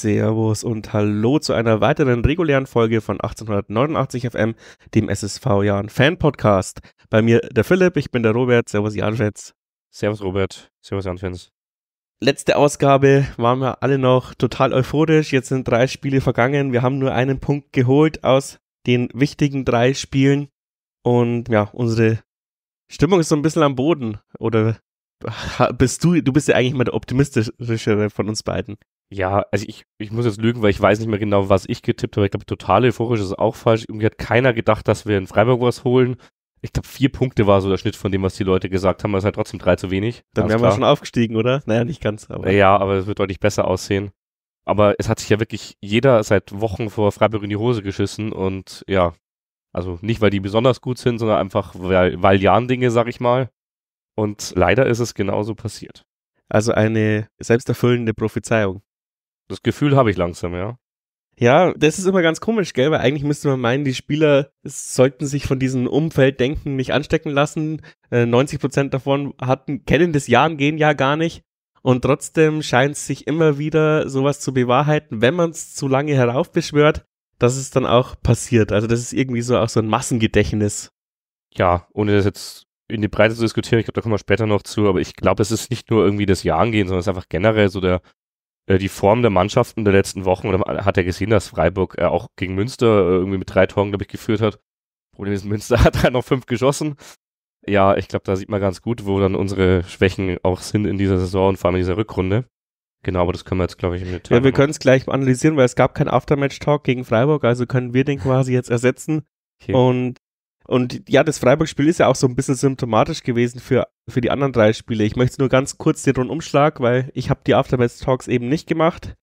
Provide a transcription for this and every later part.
Servus und Hallo zu einer weiteren regulären Folge von 1889 FM, dem SSV Jahren Fan Podcast. Bei mir der Philipp, ich bin der Robert. Servus jan Janschwitz. Servus Robert. Servus jan Janschwitz. Letzte Ausgabe waren wir alle noch total euphorisch. Jetzt sind drei Spiele vergangen. Wir haben nur einen Punkt geholt aus den wichtigen drei Spielen. Und ja, unsere Stimmung ist so ein bisschen am Boden. Oder bist du, du bist ja eigentlich mal der optimistischere von uns beiden. Ja, also ich, ich muss jetzt lügen, weil ich weiß nicht mehr genau, was ich getippt habe. Ich glaube, total euphorisch ist auch falsch. Irgendwie hat keiner gedacht, dass wir in Freiburg was holen. Ich glaube, vier Punkte war so der Schnitt von dem, was die Leute gesagt haben. Das ist halt trotzdem drei zu wenig. Dann wären wir schon aufgestiegen, oder? Naja, nicht ganz. Aber. Ja, aber es wird deutlich besser aussehen. Aber es hat sich ja wirklich jeder seit Wochen vor Freiburg in die Hose geschissen. Und ja, also nicht, weil die besonders gut sind, sondern einfach, weil, weil Jan-Dinge, sag ich mal. Und leider ist es genauso passiert. Also eine selbsterfüllende Prophezeiung. Das Gefühl habe ich langsam, ja. Ja, das ist immer ganz komisch, gell? Weil eigentlich müsste man meinen, die Spieler sollten sich von diesem Umfelddenken nicht anstecken lassen. 90 äh, Prozent davon hatten, kennen das Jahr und gehen ja gar nicht. Und trotzdem scheint es sich immer wieder sowas zu bewahrheiten, wenn man es zu lange heraufbeschwört, dass es dann auch passiert. Also das ist irgendwie so auch so ein Massengedächtnis. Ja, ohne das jetzt in die Breite zu diskutieren. Ich glaube, da kommen wir später noch zu, aber ich glaube, es ist nicht nur irgendwie das Jahr angehen, sondern es ist einfach generell so der, äh, die Form der Mannschaften der letzten Wochen. Oder hat er gesehen, dass Freiburg äh, auch gegen Münster äh, irgendwie mit drei Toren, glaube ich, geführt hat. Problem ist, Münster hat halt noch fünf geschossen. Ja, ich glaube, da sieht man ganz gut, wo dann unsere Schwächen auch sind in dieser Saison und vor allem in dieser Rückrunde. Genau, aber das können wir jetzt, glaube ich, im Detail. Ja, wir können es gleich analysieren, weil es gab kein Aftermatch-Talk gegen Freiburg, also können wir den quasi jetzt ersetzen. Okay. Und und ja, das Freiburg-Spiel ist ja auch so ein bisschen symptomatisch gewesen für, für die anderen drei Spiele. Ich möchte nur ganz kurz den Rundumschlag, weil ich habe die Aftermath-Talks eben nicht gemacht.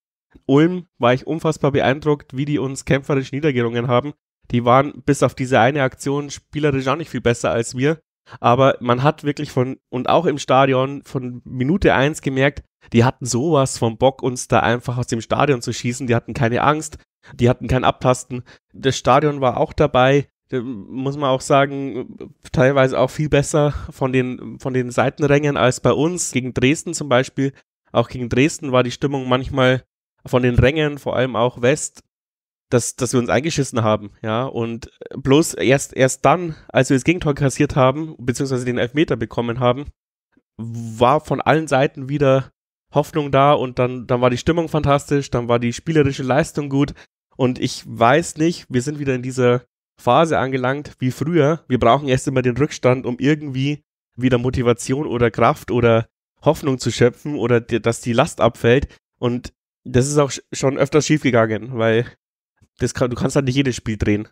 Ulm war ich unfassbar beeindruckt, wie die uns kämpferisch niedergerungen haben. Die waren bis auf diese eine Aktion spielerisch auch nicht viel besser als wir. Aber man hat wirklich von, und auch im Stadion, von Minute eins gemerkt, die hatten sowas vom Bock, uns da einfach aus dem Stadion zu schießen. Die hatten keine Angst, die hatten kein Abtasten. Das Stadion war auch dabei muss man auch sagen, teilweise auch viel besser von den, von den Seitenrängen als bei uns. Gegen Dresden zum Beispiel. Auch gegen Dresden war die Stimmung manchmal von den Rängen, vor allem auch West, dass, dass wir uns eingeschissen haben, ja. Und bloß erst, erst dann, als wir das Gegentor kassiert haben, beziehungsweise den Elfmeter bekommen haben, war von allen Seiten wieder Hoffnung da und dann, dann war die Stimmung fantastisch, dann war die spielerische Leistung gut. Und ich weiß nicht, wir sind wieder in dieser Phase angelangt wie früher. Wir brauchen erst immer den Rückstand, um irgendwie wieder Motivation oder Kraft oder Hoffnung zu schöpfen oder dass die Last abfällt. Und das ist auch schon öfters schiefgegangen, weil das kann, du kannst halt nicht jedes Spiel drehen.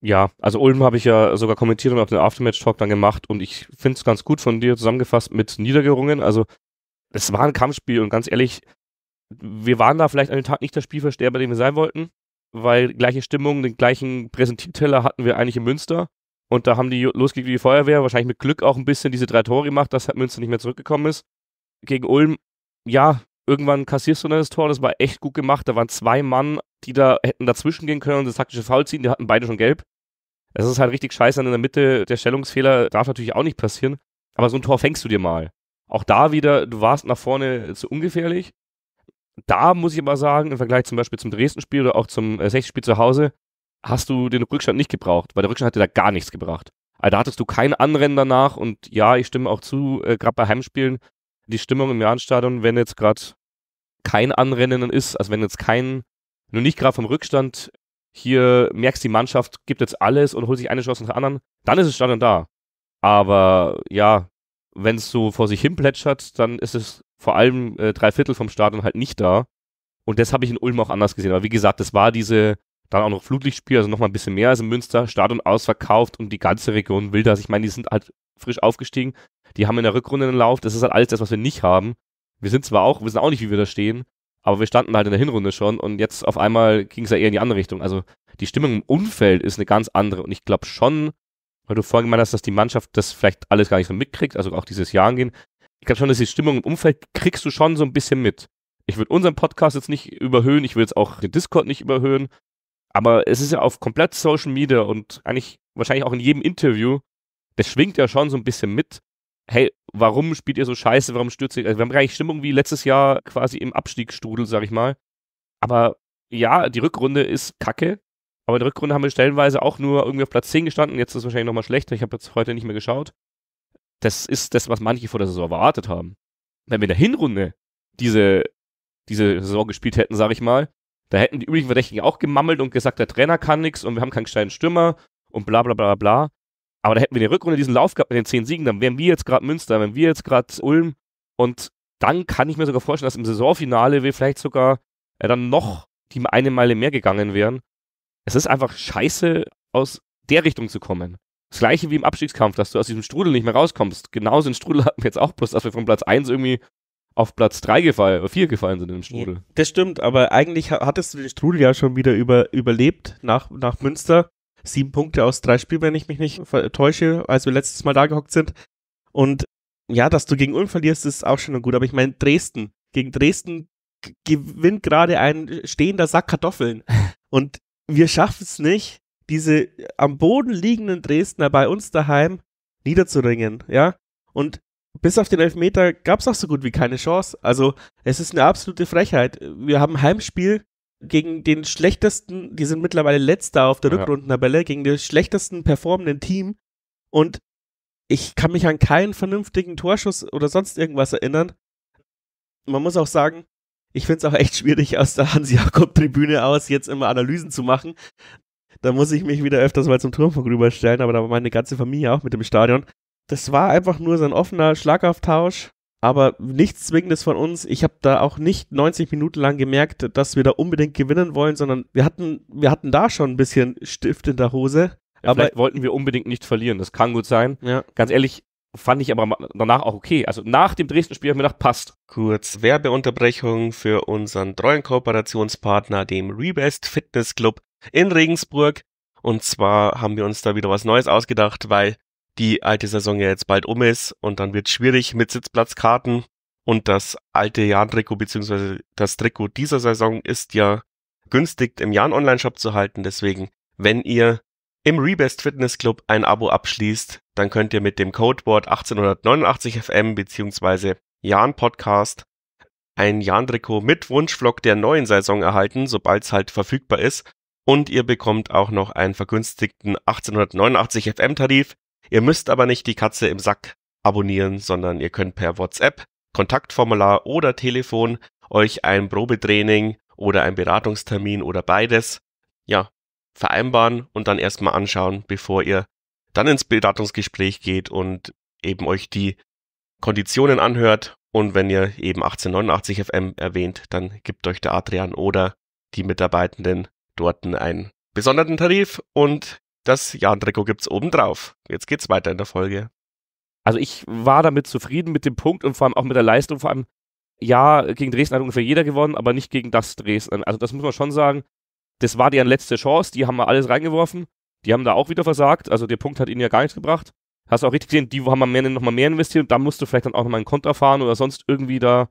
Ja, also Ulm habe ich ja sogar kommentiert und auf den Aftermatch-Talk dann gemacht und ich finde es ganz gut von dir zusammengefasst mit Niedergerungen. Also es war ein Kampfspiel und ganz ehrlich, wir waren da vielleicht an dem Tag nicht der Spielversteher, bei dem wir sein wollten weil gleiche Stimmung, den gleichen Präsentierteller hatten wir eigentlich in Münster. Und da haben die losgelegt wie die Feuerwehr, wahrscheinlich mit Glück auch ein bisschen diese drei Tore gemacht, dass halt Münster nicht mehr zurückgekommen ist. Gegen Ulm, ja, irgendwann kassierst du dann das Tor, das war echt gut gemacht. Da waren zwei Mann, die da hätten dazwischen gehen können und das taktische Foul ziehen, die hatten beide schon gelb. Es ist halt richtig scheiße in der Mitte. Der Stellungsfehler darf natürlich auch nicht passieren. Aber so ein Tor fängst du dir mal. Auch da wieder, du warst nach vorne zu ungefährlich da muss ich aber sagen, im Vergleich zum Beispiel zum Dresden-Spiel oder auch zum äh, 60-Spiel zu Hause, hast du den Rückstand nicht gebraucht, weil der Rückstand hat dir da gar nichts gebracht. Also da hattest du kein Anrennen danach und ja, ich stimme auch zu, äh, gerade bei Heimspielen, die Stimmung im Jahnstadion, wenn jetzt gerade kein Anrennen ist, also wenn jetzt kein, nur nicht gerade vom Rückstand hier merkst, die Mannschaft gibt jetzt alles und holt sich eine Chance nach der anderen, dann ist das Stadion da. Aber ja, wenn es so vor sich hin plätschert, dann ist es vor allem äh, drei Viertel vom Stadion halt nicht da. Und das habe ich in Ulm auch anders gesehen. Aber wie gesagt, das war diese, dann auch noch Flutlichtspiel, also nochmal ein bisschen mehr als in Münster, Stadion ausverkauft und die ganze Region will das. Ich meine, die sind halt frisch aufgestiegen, die haben in der Rückrunde einen Lauf, das ist halt alles das, was wir nicht haben. Wir sind zwar auch, wir wissen auch nicht, wie wir da stehen, aber wir standen halt in der Hinrunde schon und jetzt auf einmal ging es ja eher in die andere Richtung. Also die Stimmung im Umfeld ist eine ganz andere und ich glaube schon, weil du vorhin gemeint hast, dass die Mannschaft das vielleicht alles gar nicht so mitkriegt, also auch dieses Jahr angehen, ich glaube schon, dass die Stimmung im Umfeld kriegst du schon so ein bisschen mit. Ich würde unseren Podcast jetzt nicht überhöhen, ich würde jetzt auch den Discord nicht überhöhen, aber es ist ja auf komplett Social Media und eigentlich wahrscheinlich auch in jedem Interview, das schwingt ja schon so ein bisschen mit. Hey, warum spielt ihr so scheiße? Warum stürzt ihr? Also wir haben gleich Stimmung wie letztes Jahr quasi im Abstiegsstrudel, sag ich mal. Aber ja, die Rückrunde ist kacke. Aber die Rückrunde haben wir stellenweise auch nur irgendwie auf Platz 10 gestanden. Jetzt ist es wahrscheinlich nochmal schlechter. Ich habe jetzt heute nicht mehr geschaut das ist das, was manche vor der Saison erwartet haben. Wenn wir in der Hinrunde diese, diese Saison gespielt hätten, sage ich mal, da hätten die üblichen Verdächtigen auch gemammelt und gesagt, der Trainer kann nichts und wir haben keinen steilen Stürmer und bla bla bla bla. Aber da hätten wir in der Rückrunde diesen Lauf gehabt mit den zehn Siegen, dann wären wir jetzt gerade Münster, wären wir jetzt gerade Ulm und dann kann ich mir sogar vorstellen, dass im Saisonfinale wir vielleicht sogar äh, dann noch die eine Meile mehr gegangen wären. Es ist einfach scheiße, aus der Richtung zu kommen. Das gleiche wie im Abstiegskampf, dass du aus diesem Strudel nicht mehr rauskommst. Genauso den Strudel hatten wir jetzt auch, bloß dass wir von Platz 1 irgendwie auf Platz 3 gefallen, oder äh, 4 gefallen sind im Strudel. Das stimmt, aber eigentlich hattest du den Strudel ja schon wieder über, überlebt nach, nach Münster. Sieben Punkte aus drei Spielen, wenn ich mich nicht täusche, als wir letztes Mal da gehockt sind. Und ja, dass du gegen Ulm verlierst, ist auch schon gut. Aber ich meine, Dresden, gegen Dresden gewinnt gerade ein stehender Sack Kartoffeln. Und wir schaffen es nicht, diese äh, am Boden liegenden Dresdner bei uns daheim niederzuringen, ja. Und bis auf den Elfmeter gab es auch so gut wie keine Chance. Also es ist eine absolute Frechheit. Wir haben Heimspiel gegen den schlechtesten, die sind mittlerweile letzter auf der ja. Rückrundentabelle, gegen den schlechtesten performenden Team. Und ich kann mich an keinen vernünftigen Torschuss oder sonst irgendwas erinnern. Man muss auch sagen, ich finde es auch echt schwierig, aus der Hans-Jakob-Tribüne aus jetzt immer Analysen zu machen. Da muss ich mich wieder öfters mal zum Turmfunk rüberstellen, aber da war meine ganze Familie auch mit dem Stadion. Das war einfach nur so ein offener Schlagauftausch, aber nichts Zwingendes von uns. Ich habe da auch nicht 90 Minuten lang gemerkt, dass wir da unbedingt gewinnen wollen, sondern wir hatten, wir hatten da schon ein bisschen Stift in der Hose. Ja, aber vielleicht wollten wir unbedingt nicht verlieren, das kann gut sein. Ja. Ganz ehrlich, fand ich aber danach auch okay. Also nach dem Dresden-Spiel haben wir gedacht, passt. Kurz Werbeunterbrechung für unseren treuen Kooperationspartner, dem Rebest Fitness Club in Regensburg. Und zwar haben wir uns da wieder was Neues ausgedacht, weil die alte Saison ja jetzt bald um ist und dann wird es schwierig mit Sitzplatzkarten. Und das alte Jan-Trikot bzw. das Trikot dieser Saison ist ja günstig im jahn online shop zu halten. Deswegen, wenn ihr im Rebest Fitness Club ein Abo abschließt, dann könnt ihr mit dem Codeboard 1889FM bzw. Jahn Podcast ein Jan-Trikot mit Wunschflock der neuen Saison erhalten, sobald es halt verfügbar ist und ihr bekommt auch noch einen vergünstigten 1889 FM-Tarif. Ihr müsst aber nicht die Katze im Sack abonnieren, sondern ihr könnt per WhatsApp, Kontaktformular oder Telefon euch ein Probetraining oder ein Beratungstermin oder beides, ja, vereinbaren und dann erstmal anschauen, bevor ihr dann ins Beratungsgespräch geht und eben euch die Konditionen anhört. Und wenn ihr eben 1889 FM erwähnt, dann gibt euch der Adrian oder die Mitarbeitenden dort einen besonderen Tarif und das Jahn-Trikot es obendrauf. Jetzt geht's weiter in der Folge. Also ich war damit zufrieden mit dem Punkt und vor allem auch mit der Leistung. Vor allem, ja, gegen Dresden hat ungefähr jeder gewonnen, aber nicht gegen das Dresden. Also das muss man schon sagen. Das war deren letzte Chance. Die haben mal alles reingeworfen. Die haben da auch wieder versagt. Also der Punkt hat ihnen ja gar nichts gebracht. Hast du auch richtig gesehen, die haben mal noch mal mehr investiert. und Da musst du vielleicht dann auch nochmal einen Konter fahren oder sonst irgendwie da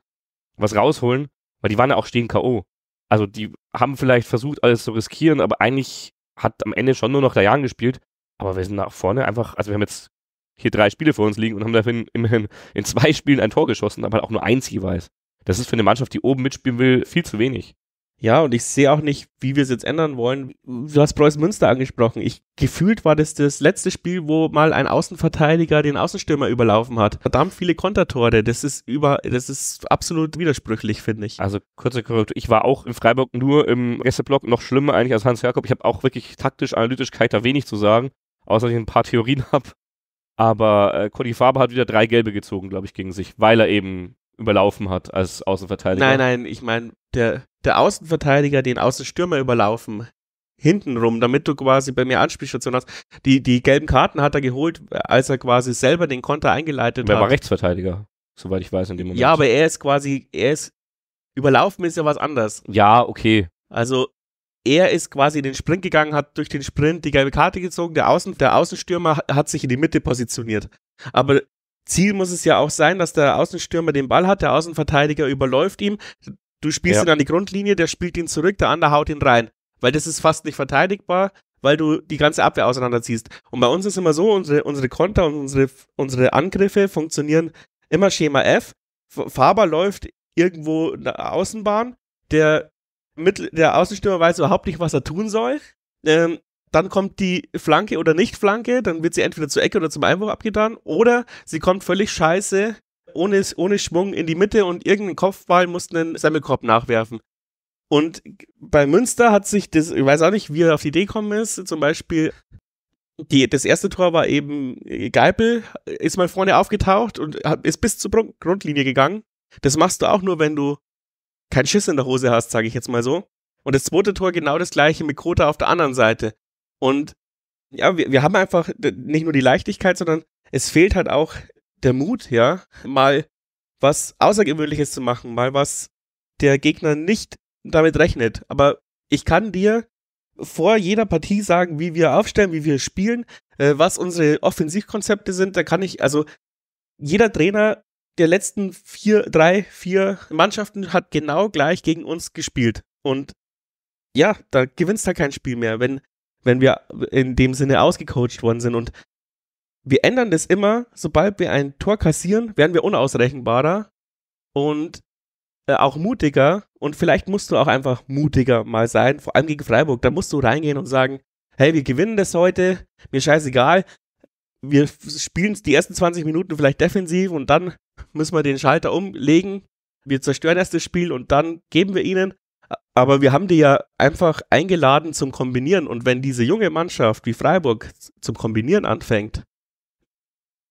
was rausholen. Weil die waren ja auch stehen K.O also die haben vielleicht versucht, alles zu riskieren, aber eigentlich hat am Ende schon nur noch der Jan gespielt. Aber wir sind nach vorne einfach, also wir haben jetzt hier drei Spiele vor uns liegen und haben dafür immerhin in zwei Spielen ein Tor geschossen, aber halt auch nur eins jeweils. Das ist für eine Mannschaft, die oben mitspielen will, viel zu wenig. Ja, und ich sehe auch nicht, wie wir es jetzt ändern wollen. Du hast Preußen Münster angesprochen. Ich gefühlt war das das letzte Spiel, wo mal ein Außenverteidiger den Außenstürmer überlaufen hat. Verdammt viele Kontertore. Das ist über, das ist absolut widersprüchlich, finde ich. Also kurze Korrektur. Ich war auch in Freiburg nur im Gästeblock noch schlimmer eigentlich als Hans Jakob. Ich habe auch wirklich taktisch, analytisch Keiter wenig zu sagen, außer dass ich ein paar Theorien habe. Aber äh, Cody Faber hat wieder drei Gelbe gezogen, glaube ich, gegen sich, weil er eben überlaufen hat als Außenverteidiger. Nein, nein, ich meine, der der Außenverteidiger den Außenstürmer überlaufen. Hintenrum, damit du quasi bei mir Anspielstation hast. Die, die gelben Karten hat er geholt, als er quasi selber den Konter eingeleitet hat. Er war Rechtsverteidiger, soweit ich weiß in dem Moment. Ja, aber er ist quasi, er ist, überlaufen ist ja was anderes. Ja, okay. Also, er ist quasi in den Sprint gegangen, hat durch den Sprint die gelbe Karte gezogen, der, Außen, der Außenstürmer hat sich in die Mitte positioniert. Aber Ziel muss es ja auch sein, dass der Außenstürmer den Ball hat, der Außenverteidiger überläuft ihm, Du spielst ja. ihn an die Grundlinie, der spielt ihn zurück, der andere haut ihn rein. Weil das ist fast nicht verteidigbar, weil du die ganze Abwehr auseinanderziehst. Und bei uns ist immer so, unsere, unsere Konter und unsere, unsere Angriffe funktionieren immer Schema F. Faber läuft irgendwo in der Außenbahn, der, Mittel, der Außenstürmer weiß überhaupt nicht, was er tun soll. Ähm, dann kommt die Flanke oder Nicht-Flanke, dann wird sie entweder zur Ecke oder zum Einwurf abgetan, oder sie kommt völlig scheiße ohne, ohne Schwung in die Mitte und irgendeinen Kopfball mussten einen Semmelkorb nachwerfen. Und bei Münster hat sich das, ich weiß auch nicht, wie er auf die Idee gekommen ist, zum Beispiel, die, das erste Tor war eben äh, Geipel, äh, ist mal vorne aufgetaucht und ist bis zur Grundlinie gegangen. Das machst du auch nur, wenn du keinen Schiss in der Hose hast, sage ich jetzt mal so. Und das zweite Tor genau das gleiche mit Krota auf der anderen Seite. Und ja, wir, wir haben einfach nicht nur die Leichtigkeit, sondern es fehlt halt auch der Mut, ja, mal was Außergewöhnliches zu machen, mal was der Gegner nicht damit rechnet. Aber ich kann dir vor jeder Partie sagen, wie wir aufstellen, wie wir spielen, äh, was unsere Offensivkonzepte sind. Da kann ich, also jeder Trainer der letzten vier, drei, vier Mannschaften hat genau gleich gegen uns gespielt. Und ja, da gewinnst du halt kein Spiel mehr, wenn, wenn wir in dem Sinne ausgecoacht worden sind. Und wir ändern das immer, sobald wir ein Tor kassieren, werden wir unausrechenbarer und äh, auch mutiger. Und vielleicht musst du auch einfach mutiger mal sein, vor allem gegen Freiburg. Da musst du reingehen und sagen, hey, wir gewinnen das heute, mir scheißegal. Wir spielen die ersten 20 Minuten vielleicht defensiv und dann müssen wir den Schalter umlegen. Wir zerstören erst das Spiel und dann geben wir ihnen. Aber wir haben die ja einfach eingeladen zum Kombinieren. Und wenn diese junge Mannschaft wie Freiburg zum Kombinieren anfängt,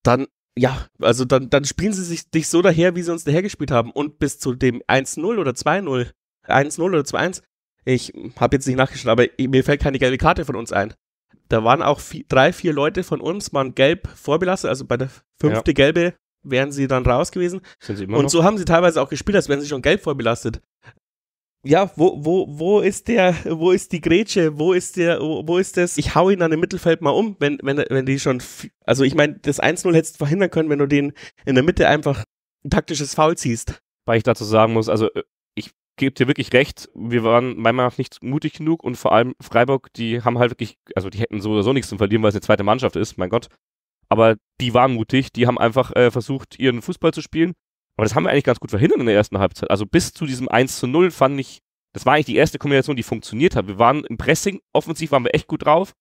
dann, ja, also dann, dann spielen sie sich dich so daher, wie sie uns dahergespielt haben. Und bis zu dem 1-0 oder 2-0, 1-0 oder 2-1, ich habe jetzt nicht nachgeschaut, aber mir fällt keine gelbe Karte von uns ein. Da waren auch vier, drei, vier Leute von uns, waren gelb vorbelastet, also bei der fünfte ja. gelbe wären sie dann raus gewesen. und noch? so haben sie teilweise auch gespielt, als wären sie schon gelb vorbelastet ja, wo, wo, wo ist der, wo ist die Grätsche, wo ist der, wo, wo ist das, ich hau ihn an dem Mittelfeld mal um, wenn, wenn, wenn die schon, also ich meine, das 1-0 hättest du verhindern können, wenn du den in der Mitte einfach ein taktisches Foul ziehst. Weil ich dazu sagen muss, also äh, ich gebe dir wirklich recht, wir waren meiner Meinung nach nicht mutig genug und vor allem Freiburg, die haben halt wirklich, also die hätten so oder so nichts zu verlieren, weil es eine zweite Mannschaft ist, mein Gott. Aber die waren mutig, die haben einfach äh, versucht, ihren Fußball zu spielen aber das haben wir eigentlich ganz gut verhindert in der ersten Halbzeit. Also bis zu diesem 1 zu 0 fand ich, das war eigentlich die erste Kombination, die funktioniert hat. Wir waren im Pressing, offensiv waren wir echt gut drauf.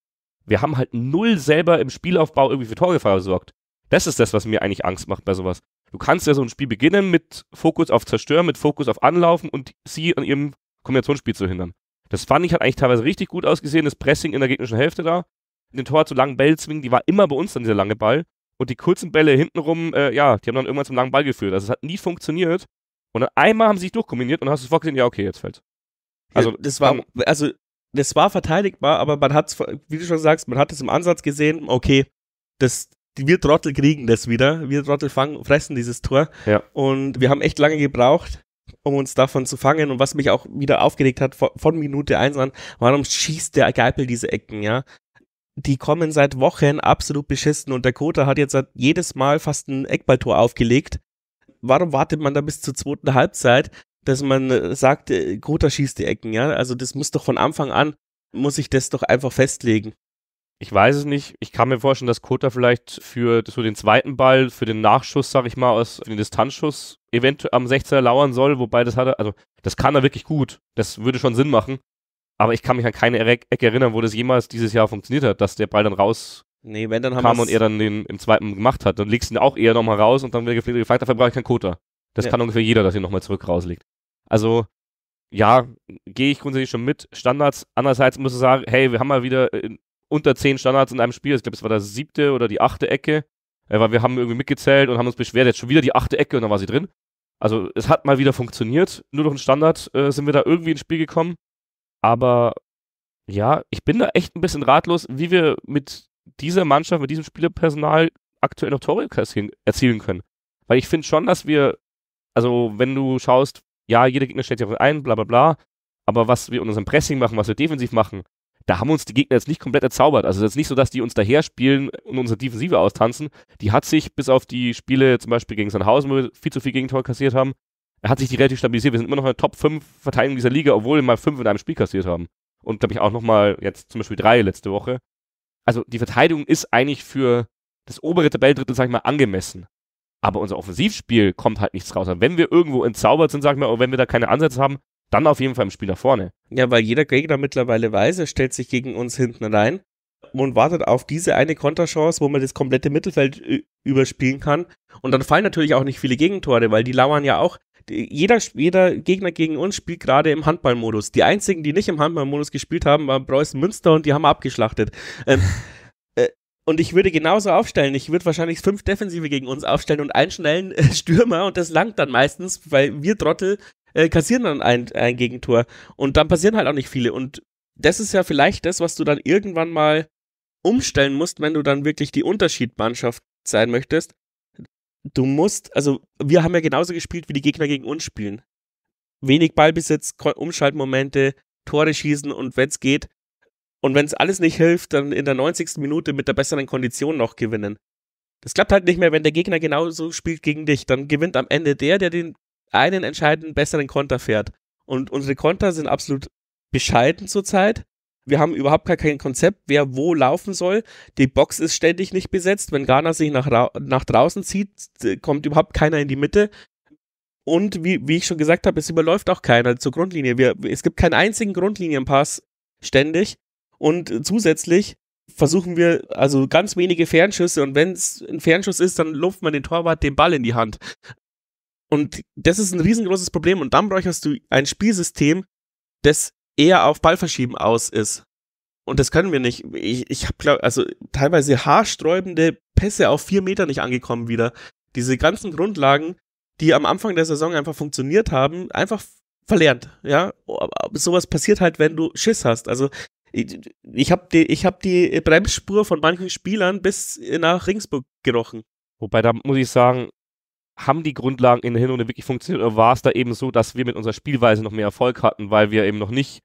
Wir haben halt null selber im Spielaufbau irgendwie für Torgefahr gesorgt. Das ist das, was mir eigentlich Angst macht bei sowas. Du kannst ja so ein Spiel beginnen mit Fokus auf Zerstören, mit Fokus auf Anlaufen und sie an ihrem Kombinationsspiel zu hindern. Das fand ich, hat eigentlich teilweise richtig gut ausgesehen, das Pressing in der gegnerischen Hälfte da. Den Tor zu langen Bälle zwingen, die war immer bei uns dann dieser lange Ball. Und die kurzen Bälle hintenrum, äh, ja, die haben dann irgendwann zum langen Ball geführt. Also es hat nie funktioniert. Und dann einmal haben sie sich durchkombiniert und dann hast du sofort gesehen, ja, okay, jetzt fällt. Also, ja, das war, also, das war verteidigbar, aber man hat es, wie du schon sagst, man hat es im Ansatz gesehen, okay, das, wir Trottel kriegen das wieder. Wir Trottel fangen, fressen dieses Tor. Ja. Und wir haben echt lange gebraucht, um uns davon zu fangen. Und was mich auch wieder aufgeregt hat von, Minute 1 an, warum schießt der Geipel diese Ecken, ja? die kommen seit Wochen absolut beschissen und der Kota hat jetzt jedes Mal fast ein Eckballtor aufgelegt. Warum wartet man da bis zur zweiten Halbzeit, dass man äh, sagt, äh, Kota schießt die Ecken, ja? Also das muss doch von Anfang an, muss ich das doch einfach festlegen. Ich weiß es nicht. Ich kann mir vorstellen, dass Kota vielleicht für so den zweiten Ball, für den Nachschuss, sag ich mal, aus den Distanzschuss eventuell am 16er lauern soll, wobei das hat er, also das kann er wirklich gut. Das würde schon Sinn machen. Aber ich kann mich an keine Ecke erinnern, wo das jemals dieses Jahr funktioniert hat, dass der Ball dann raus nee, wenn, dann kam und er dann den im zweiten gemacht hat. Dann legst du ihn auch eher nochmal raus und dann wird gefragt, dafür brauche ich keinen Quota. Das ja. kann ungefähr jeder, dass er nochmal zurück rauslegt. Also, ja, gehe ich grundsätzlich schon mit. Standards. Andererseits muss ich sagen, hey, wir haben mal wieder äh, unter zehn Standards in einem Spiel. Ich glaube, es war das siebte oder die achte Ecke. Äh, weil wir haben irgendwie mitgezählt und haben uns beschwert, jetzt schon wieder die achte Ecke und dann war sie drin. Also, es hat mal wieder funktioniert. Nur durch einen Standard äh, sind wir da irgendwie ins Spiel gekommen. Aber ja, ich bin da echt ein bisschen ratlos, wie wir mit dieser Mannschaft, mit diesem Spielerpersonal aktuell noch Tore erzielen können. Weil ich finde schon, dass wir, also wenn du schaust, ja, jeder Gegner stellt sich auf ein, bla bla bla, aber was wir in unserem Pressing machen, was wir defensiv machen, da haben uns die Gegner jetzt nicht komplett erzaubert. Also es ist nicht so, dass die uns daher spielen und unsere Defensive austanzen. Die hat sich bis auf die Spiele zum Beispiel gegen Sandhausen, wo wir viel zu viel Gegentor kassiert haben, er hat sich die relativ stabilisiert. Wir sind immer noch in der Top 5 Verteidigung dieser Liga, obwohl wir mal 5 in einem Spiel kassiert haben. Und glaube ich auch nochmal jetzt zum Beispiel 3 letzte Woche. Also die Verteidigung ist eigentlich für das obere Tabellendrittel, sag ich mal, angemessen. Aber unser Offensivspiel kommt halt nichts raus. wenn wir irgendwo entzaubert sind, sag ich mal, oder wenn wir da keine Ansätze haben, dann auf jeden Fall im Spiel nach vorne. Ja, weil jeder Gegner mittlerweile weiß, er stellt sich gegen uns hinten rein und wartet auf diese eine Konterchance, wo man das komplette Mittelfeld überspielen kann. Und dann fallen natürlich auch nicht viele Gegentore, weil die lauern ja auch. Jeder, jeder Gegner gegen uns spielt gerade im Handballmodus. Die einzigen, die nicht im Handballmodus gespielt haben, waren Preußen Münster und die haben abgeschlachtet. Ähm, äh, und ich würde genauso aufstellen. Ich würde wahrscheinlich fünf Defensive gegen uns aufstellen und einen schnellen äh, Stürmer und das langt dann meistens, weil wir Trottel äh, kassieren dann ein, ein Gegentor. Und dann passieren halt auch nicht viele. Und das ist ja vielleicht das, was du dann irgendwann mal umstellen musst, wenn du dann wirklich die Unterschiedmannschaft sein möchtest. Du musst, also wir haben ja genauso gespielt, wie die Gegner gegen uns spielen. Wenig Ballbesitz, Umschaltmomente, Tore schießen und wenn es geht, und wenn es alles nicht hilft, dann in der 90. Minute mit der besseren Kondition noch gewinnen. Das klappt halt nicht mehr, wenn der Gegner genauso spielt gegen dich. Dann gewinnt am Ende der, der den einen entscheidenden besseren Konter fährt. Und unsere Konter sind absolut bescheiden zurzeit. Wir haben überhaupt gar kein Konzept, wer wo laufen soll. Die Box ist ständig nicht besetzt. Wenn Ghana sich nach, nach draußen zieht, kommt überhaupt keiner in die Mitte. Und wie, wie ich schon gesagt habe, es überläuft auch keiner zur Grundlinie. Wir, es gibt keinen einzigen Grundlinienpass ständig. Und zusätzlich versuchen wir also ganz wenige Fernschüsse. Und wenn es ein Fernschuss ist, dann luft man den Torwart den Ball in die Hand. Und das ist ein riesengroßes Problem. Und dann bräuchtest du ein Spielsystem, das eher auf Ballverschieben aus ist. Und das können wir nicht. Ich, ich habe, glaube also teilweise haarsträubende Pässe auf vier Meter nicht angekommen wieder. Diese ganzen Grundlagen, die am Anfang der Saison einfach funktioniert haben, einfach verlernt. Ja, Aber sowas passiert halt, wenn du Schiss hast. Also ich, ich habe die, ich hab die Bremsspur von manchen Spielern bis nach Ringsburg gerochen. Wobei, da muss ich sagen, haben die Grundlagen in der Hinrunde wirklich funktioniert oder war es da eben so, dass wir mit unserer Spielweise noch mehr Erfolg hatten, weil wir eben noch nicht,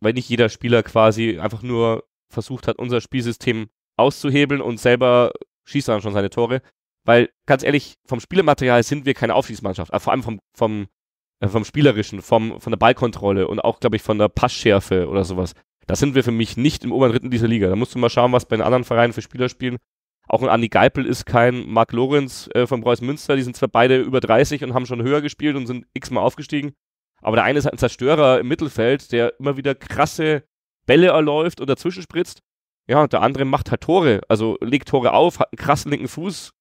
weil nicht jeder Spieler quasi einfach nur versucht hat, unser Spielsystem auszuhebeln und selber schießt dann schon seine Tore. Weil, ganz ehrlich, vom Spielematerial sind wir keine Aufschießmannschaft, äh, vor allem vom, vom, äh, vom Spielerischen, vom, von der Ballkontrolle und auch, glaube ich, von der Passschärfe oder sowas. Da sind wir für mich nicht im oberen Ritten dieser Liga. Da musst du mal schauen, was bei den anderen Vereinen für Spieler spielen auch ein Andi Geipel ist kein Marc Lorenz äh, von Preuß Münster. Die sind zwar beide über 30 und haben schon höher gespielt und sind x-mal aufgestiegen. Aber der eine ist halt ein Zerstörer im Mittelfeld, der immer wieder krasse Bälle erläuft und dazwischen spritzt. Ja, und der andere macht halt Tore. Also legt Tore auf, hat einen krassen linken Fuß,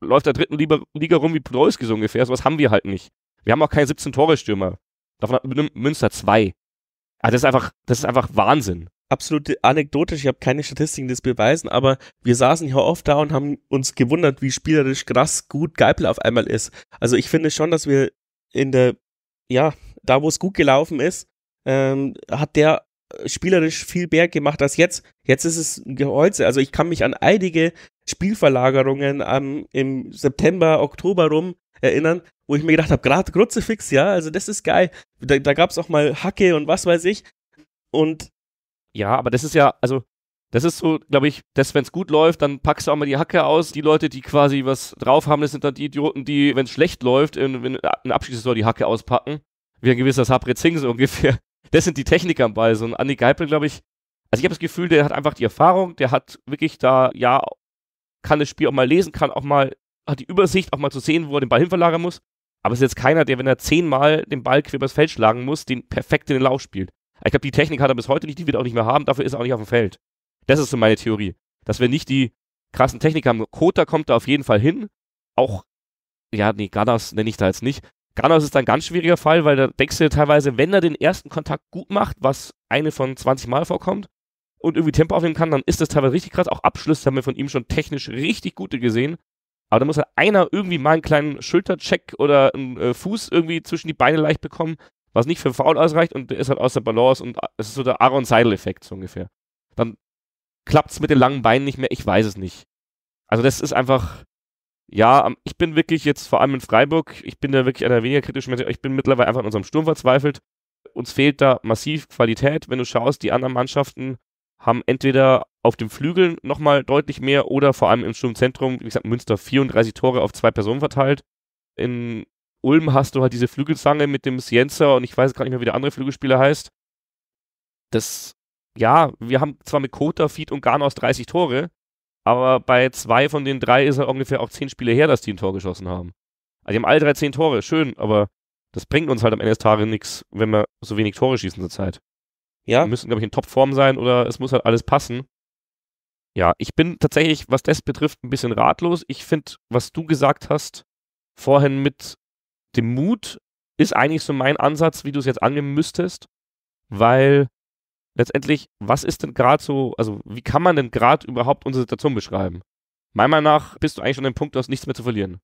läuft der dritten Liga, Liga rum wie Podolski so ungefähr. Sowas haben wir halt nicht. Wir haben auch keinen 17-Tore-Stürmer. Davon hat Münster zwei. Also das ist einfach, das ist einfach Wahnsinn absolut anekdotisch, ich habe keine Statistiken, die das beweisen, aber wir saßen hier oft da und haben uns gewundert, wie spielerisch krass gut Geipel auf einmal ist. Also ich finde schon, dass wir in der, ja, da wo es gut gelaufen ist, ähm, hat der äh, spielerisch viel mehr gemacht als jetzt. Jetzt ist es ein Gehäuse. Also ich kann mich an einige Spielverlagerungen ähm, im September, Oktober rum erinnern, wo ich mir gedacht habe, gerade Grutzefix, ja, also das ist geil. Da, da gab es auch mal Hacke und was weiß ich. Und ja, aber das ist ja, also das ist so, glaube ich, dass wenn es gut läuft, dann packst du auch mal die Hacke aus. Die Leute, die quasi was drauf haben, das sind dann die Idioten, die, wenn es schlecht läuft, in, in, äh, in Abschiedssaison die Hacke auspacken. Wie ein gewisser Sabre Zing so ungefähr. Das sind die Techniker am Ball. So ein Andi Geipel, glaube ich. Also ich habe das Gefühl, der hat einfach die Erfahrung, der hat wirklich da, ja, kann das Spiel auch mal lesen, kann auch mal, hat die Übersicht auch mal zu sehen, wo er den Ball hinverlagern muss. Aber es ist jetzt keiner, der, wenn er zehnmal den Ball quer übers Feld schlagen muss, den perfekt in den Lauf spielt. Ich glaube, die Technik hat er bis heute nicht, die wird er auch nicht mehr haben, dafür ist er auch nicht auf dem Feld. Das ist so meine Theorie. Dass wir nicht die krassen Techniker haben. Kota kommt da auf jeden Fall hin. Auch, ja, nee, Ganas nenne ich da jetzt nicht. Ganas ist ein ganz schwieriger Fall, weil da denkst du teilweise, wenn er den ersten Kontakt gut macht, was eine von 20 Mal vorkommt, und irgendwie Tempo aufnehmen kann, dann ist das teilweise richtig krass. Auch Abschlüsse haben wir von ihm schon technisch richtig gute gesehen. Aber da muss halt einer irgendwie mal einen kleinen Schultercheck oder einen äh, Fuß irgendwie zwischen die Beine leicht bekommen was nicht für einen Foul ausreicht und der ist halt aus der Balance und äh, es ist so der Aaron Seidel-Effekt so ungefähr. Dann klappt es mit den langen Beinen nicht mehr, ich weiß es nicht. Also das ist einfach, ja, ich bin wirklich jetzt vor allem in Freiburg, ich bin da wirklich einer weniger kritisch, ich bin mittlerweile einfach an unserem Sturm verzweifelt. Uns fehlt da massiv Qualität. Wenn du schaust, die anderen Mannschaften haben entweder auf den Flügeln nochmal deutlich mehr oder vor allem im Sturmzentrum, wie gesagt, Münster 34 Tore auf zwei Personen verteilt. In Ulm hast du halt diese Flügelzange mit dem Sienzer und ich weiß gar nicht mehr, wie der andere Flügelspieler heißt. Das, ja, wir haben zwar mit Kota, Feed und Garnos 30 Tore, aber bei zwei von den drei ist halt ungefähr auch zehn Spiele her, dass die ein Tor geschossen haben. Also die haben alle drei zehn Tore, schön, aber das bringt uns halt am Ende des Tages nichts, wenn wir so wenig Tore schießen zur Zeit. Ja. Wir müssen, glaube ich, in Topform sein oder es muss halt alles passen. Ja, ich bin tatsächlich, was das betrifft, ein bisschen ratlos. Ich finde, was du gesagt hast, vorhin mit dem Mut ist eigentlich so mein Ansatz, wie du es jetzt annehmen müsstest, weil letztendlich, was ist denn gerade so, also wie kann man denn gerade überhaupt unsere Situation beschreiben? Meiner Meinung nach bist du eigentlich schon an dem Punkt, du hast nichts mehr zu verlieren.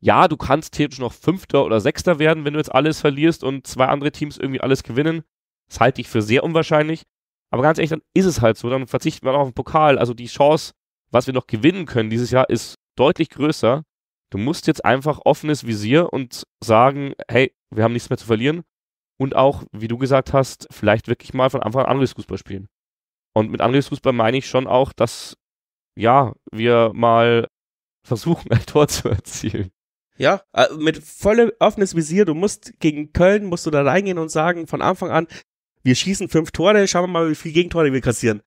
Ja, du kannst theoretisch noch Fünfter oder Sechster werden, wenn du jetzt alles verlierst und zwei andere Teams irgendwie alles gewinnen. Das halte ich für sehr unwahrscheinlich. Aber ganz ehrlich, dann ist es halt so. Dann verzichten wir auch auf den Pokal. Also die Chance, was wir noch gewinnen können dieses Jahr, ist deutlich größer, Du musst jetzt einfach offenes Visier und sagen, hey, wir haben nichts mehr zu verlieren. Und auch, wie du gesagt hast, vielleicht wirklich mal von Anfang an Angriffsfußball spielen. Und mit Angriffsfußball meine ich schon auch, dass, ja, wir mal versuchen, ein Tor zu erzielen. Ja, äh, mit vollem offenes Visier. Du musst gegen Köln, musst du da reingehen und sagen, von Anfang an, wir schießen fünf Tore, schauen wir mal, wie viele Gegentore wir kassieren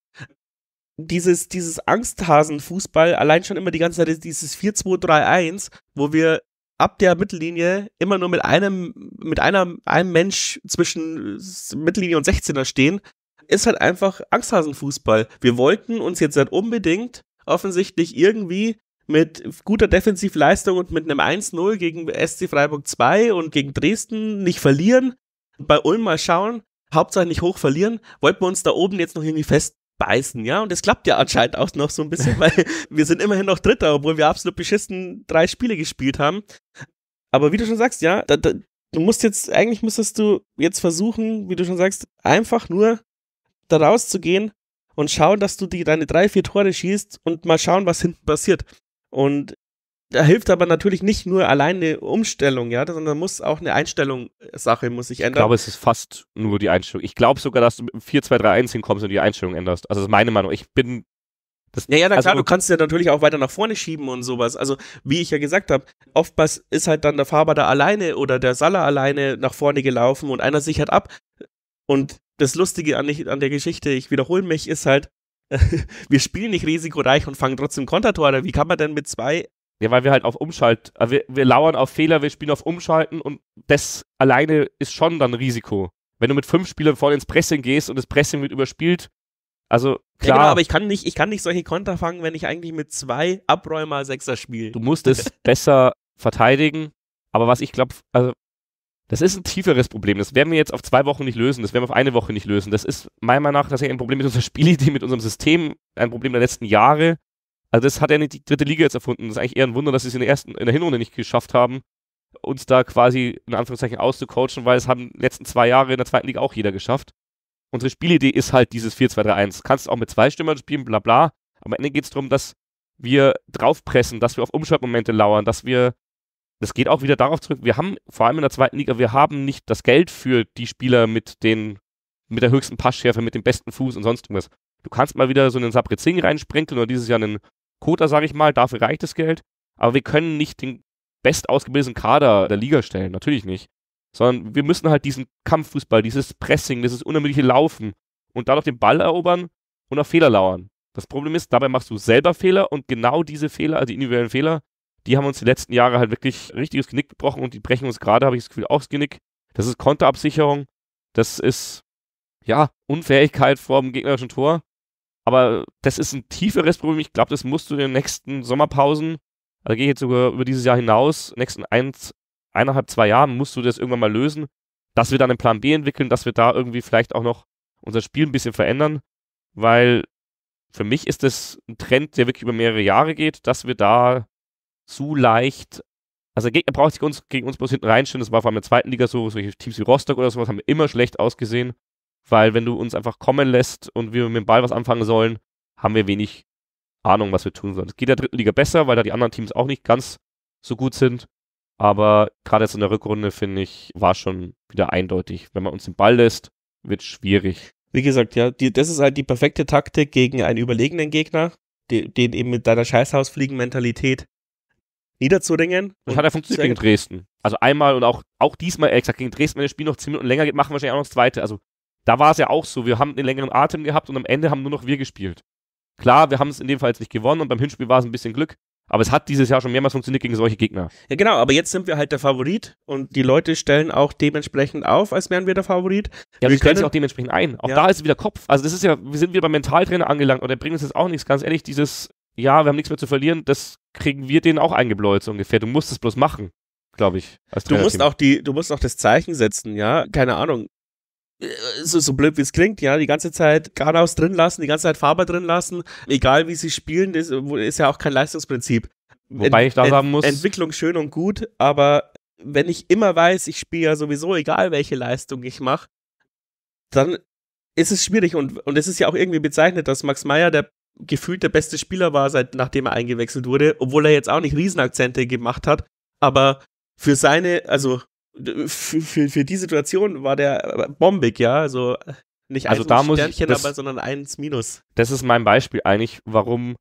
dieses, dieses Angsthasen-Fußball, allein schon immer die ganze Zeit dieses 4-2-3-1, wo wir ab der Mittellinie immer nur mit einem, mit einer, einem Mensch zwischen Mittellinie und 16er stehen, ist halt einfach Angsthasen-Fußball. Wir wollten uns jetzt halt unbedingt offensichtlich irgendwie mit guter Defensivleistung und mit einem 1-0 gegen SC Freiburg 2 und gegen Dresden nicht verlieren. Bei Ulm mal schauen, hauptsächlich nicht hoch verlieren. Wollten wir uns da oben jetzt noch irgendwie fest, beißen, ja. Und es klappt ja anscheinend auch noch so ein bisschen, weil wir sind immerhin noch Dritter, obwohl wir absolut beschissen drei Spiele gespielt haben. Aber wie du schon sagst, ja, da, da, du musst jetzt, eigentlich müsstest du jetzt versuchen, wie du schon sagst, einfach nur da rauszugehen und schauen, dass du die, deine drei, vier Tore schießt und mal schauen, was hinten passiert. Und da hilft aber natürlich nicht nur alleine eine Umstellung, ja, sondern muss auch eine Einstellungssache äh, muss sich ändern. Ich glaube, es ist fast nur die Einstellung. Ich glaube sogar, dass du mit 4-2-3-1 hinkommst und die Einstellung änderst. Also das ist meine Meinung. Ich bin das, ja, ja, na also, klar, du kannst ja natürlich auch weiter nach vorne schieben und sowas. Also, wie ich ja gesagt habe, oftmals ist halt dann der Faber da alleine oder der Salah alleine nach vorne gelaufen und einer sichert ab. Und das Lustige an, an der Geschichte, ich wiederhole mich, ist halt, wir spielen nicht risikoreich und fangen trotzdem Kontertore. Wie kann man denn mit zwei ja, weil wir halt auf Umschalt, äh, wir, wir lauern auf Fehler, wir spielen auf Umschalten und das alleine ist schon dann Risiko. Wenn du mit fünf Spielern vorne ins Pressing gehst und das Pressing wird überspielt, also klar. Ja, genau, aber ich kann, nicht, ich kann nicht solche Konter fangen, wenn ich eigentlich mit zwei Abräumer Sechser spiele. Du musst es besser verteidigen, aber was ich glaube, also das ist ein tieferes Problem. Das werden wir jetzt auf zwei Wochen nicht lösen. Das werden wir auf eine Woche nicht lösen. Das ist meiner Meinung nach tatsächlich ein Problem mit unserer Spielidee, mit unserem System, ein Problem der letzten Jahre. Also das hat ja nicht die dritte Liga jetzt erfunden. Das ist eigentlich eher ein Wunder, dass sie es in der ersten, in der Hinrunde nicht geschafft haben, uns da quasi in Anführungszeichen auszucoachen, weil es haben die letzten zwei Jahre in der zweiten Liga auch jeder geschafft. Unsere Spielidee ist halt dieses 4-2-3-1. Kannst auch mit zwei Stimmern spielen, bla bla. Am Ende geht es darum, dass wir draufpressen, dass wir auf Umschaltmomente lauern, dass wir. Das geht auch wieder darauf zurück, wir haben, vor allem in der zweiten Liga, wir haben nicht das Geld für die Spieler mit den, mit der höchsten Passschärfe, mit dem besten Fuß und sonst irgendwas. Du kannst mal wieder so einen Sabrezing reinsprenkeln oder dieses Jahr einen Kota, sage ich mal, dafür reicht das Geld. Aber wir können nicht den bestausgebildeten Kader der Liga stellen, natürlich nicht. Sondern wir müssen halt diesen Kampffußball, dieses Pressing, dieses unermüdliche Laufen und dadurch den Ball erobern und auf Fehler lauern. Das Problem ist, dabei machst du selber Fehler und genau diese Fehler, also die individuellen Fehler, die haben uns die letzten Jahre halt wirklich richtiges Genick gebrochen und die brechen uns gerade, habe ich das Gefühl, auch das Genick. Das ist Konterabsicherung, das ist, ja, Unfähigkeit vor dem gegnerischen Tor aber das ist ein tieferes Problem. Ich glaube, das musst du in den nächsten Sommerpausen, also gehe ich jetzt sogar über dieses Jahr hinaus, nächsten ein, eineinhalb, zwei Jahren musst du das irgendwann mal lösen, dass wir dann einen Plan B entwickeln, dass wir da irgendwie vielleicht auch noch unser Spiel ein bisschen verändern, weil für mich ist das ein Trend, der wirklich über mehrere Jahre geht, dass wir da zu leicht, also der Gegner braucht sich uns, gegen uns bloß hinten reinstellen, das war vor allem in der zweiten Liga so, solche Teams wie Rostock oder sowas haben immer schlecht ausgesehen weil wenn du uns einfach kommen lässt und wir mit dem Ball was anfangen sollen, haben wir wenig Ahnung, was wir tun sollen. Es geht der dritten Liga besser, weil da die anderen Teams auch nicht ganz so gut sind. Aber gerade jetzt in der Rückrunde, finde ich, war schon wieder eindeutig. Wenn man uns den Ball lässt, wird es schwierig. Wie gesagt, ja, die, das ist halt die perfekte Taktik gegen einen überlegenen Gegner, den, den eben mit deiner Scheißhausfliegen-Mentalität niederzuringen. Das hat ja funktioniert gegen Dresden. Also einmal und auch, auch diesmal, ehrlich gesagt, gegen Dresden, wenn das Spiel noch zehn Minuten länger geht, machen wir wahrscheinlich auch noch das zweite. Also da war es ja auch so, wir haben den längeren Atem gehabt und am Ende haben nur noch wir gespielt. Klar, wir haben es in dem Fall jetzt nicht gewonnen und beim Hinspiel war es ein bisschen Glück, aber es hat dieses Jahr schon mehrmals funktioniert gegen solche Gegner. Ja, genau, aber jetzt sind wir halt der Favorit und die Leute stellen auch dementsprechend auf, als wären wir der Favorit. Ja, wir stellen sich auch dementsprechend ein. Auch ja. da ist wieder Kopf. Also, das ist ja, wir sind wieder beim Mentaltrainer angelangt und der bringt uns jetzt auch nichts. Ganz ehrlich, dieses, ja, wir haben nichts mehr zu verlieren, das kriegen wir denen auch eingebläut, so ungefähr. Du musst es bloß machen glaube ich. du musst auch die, du musst auch das Zeichen setzen, ja. Keine Ahnung. Äh, so, so blöd wie es klingt, ja, die ganze Zeit Ganaus drin lassen, die ganze Zeit Faber drin lassen, egal wie sie spielen, ist, ist ja auch kein Leistungsprinzip. Wobei Ent, ich da sagen muss. Entwicklung schön und gut, aber wenn ich immer weiß, ich spiele ja sowieso, egal welche Leistung ich mache, dann ist es schwierig und, und es ist ja auch irgendwie bezeichnet, dass Max Meyer der gefühlt der beste Spieler war, seit nachdem er eingewechselt wurde, obwohl er jetzt auch nicht Riesenakzente gemacht hat, aber für seine, also für, für, die Situation war der äh, bombig, ja. Also nicht also da muss ich, das, dabei, sondern eins minus. Das ist mein Beispiel eigentlich, warum,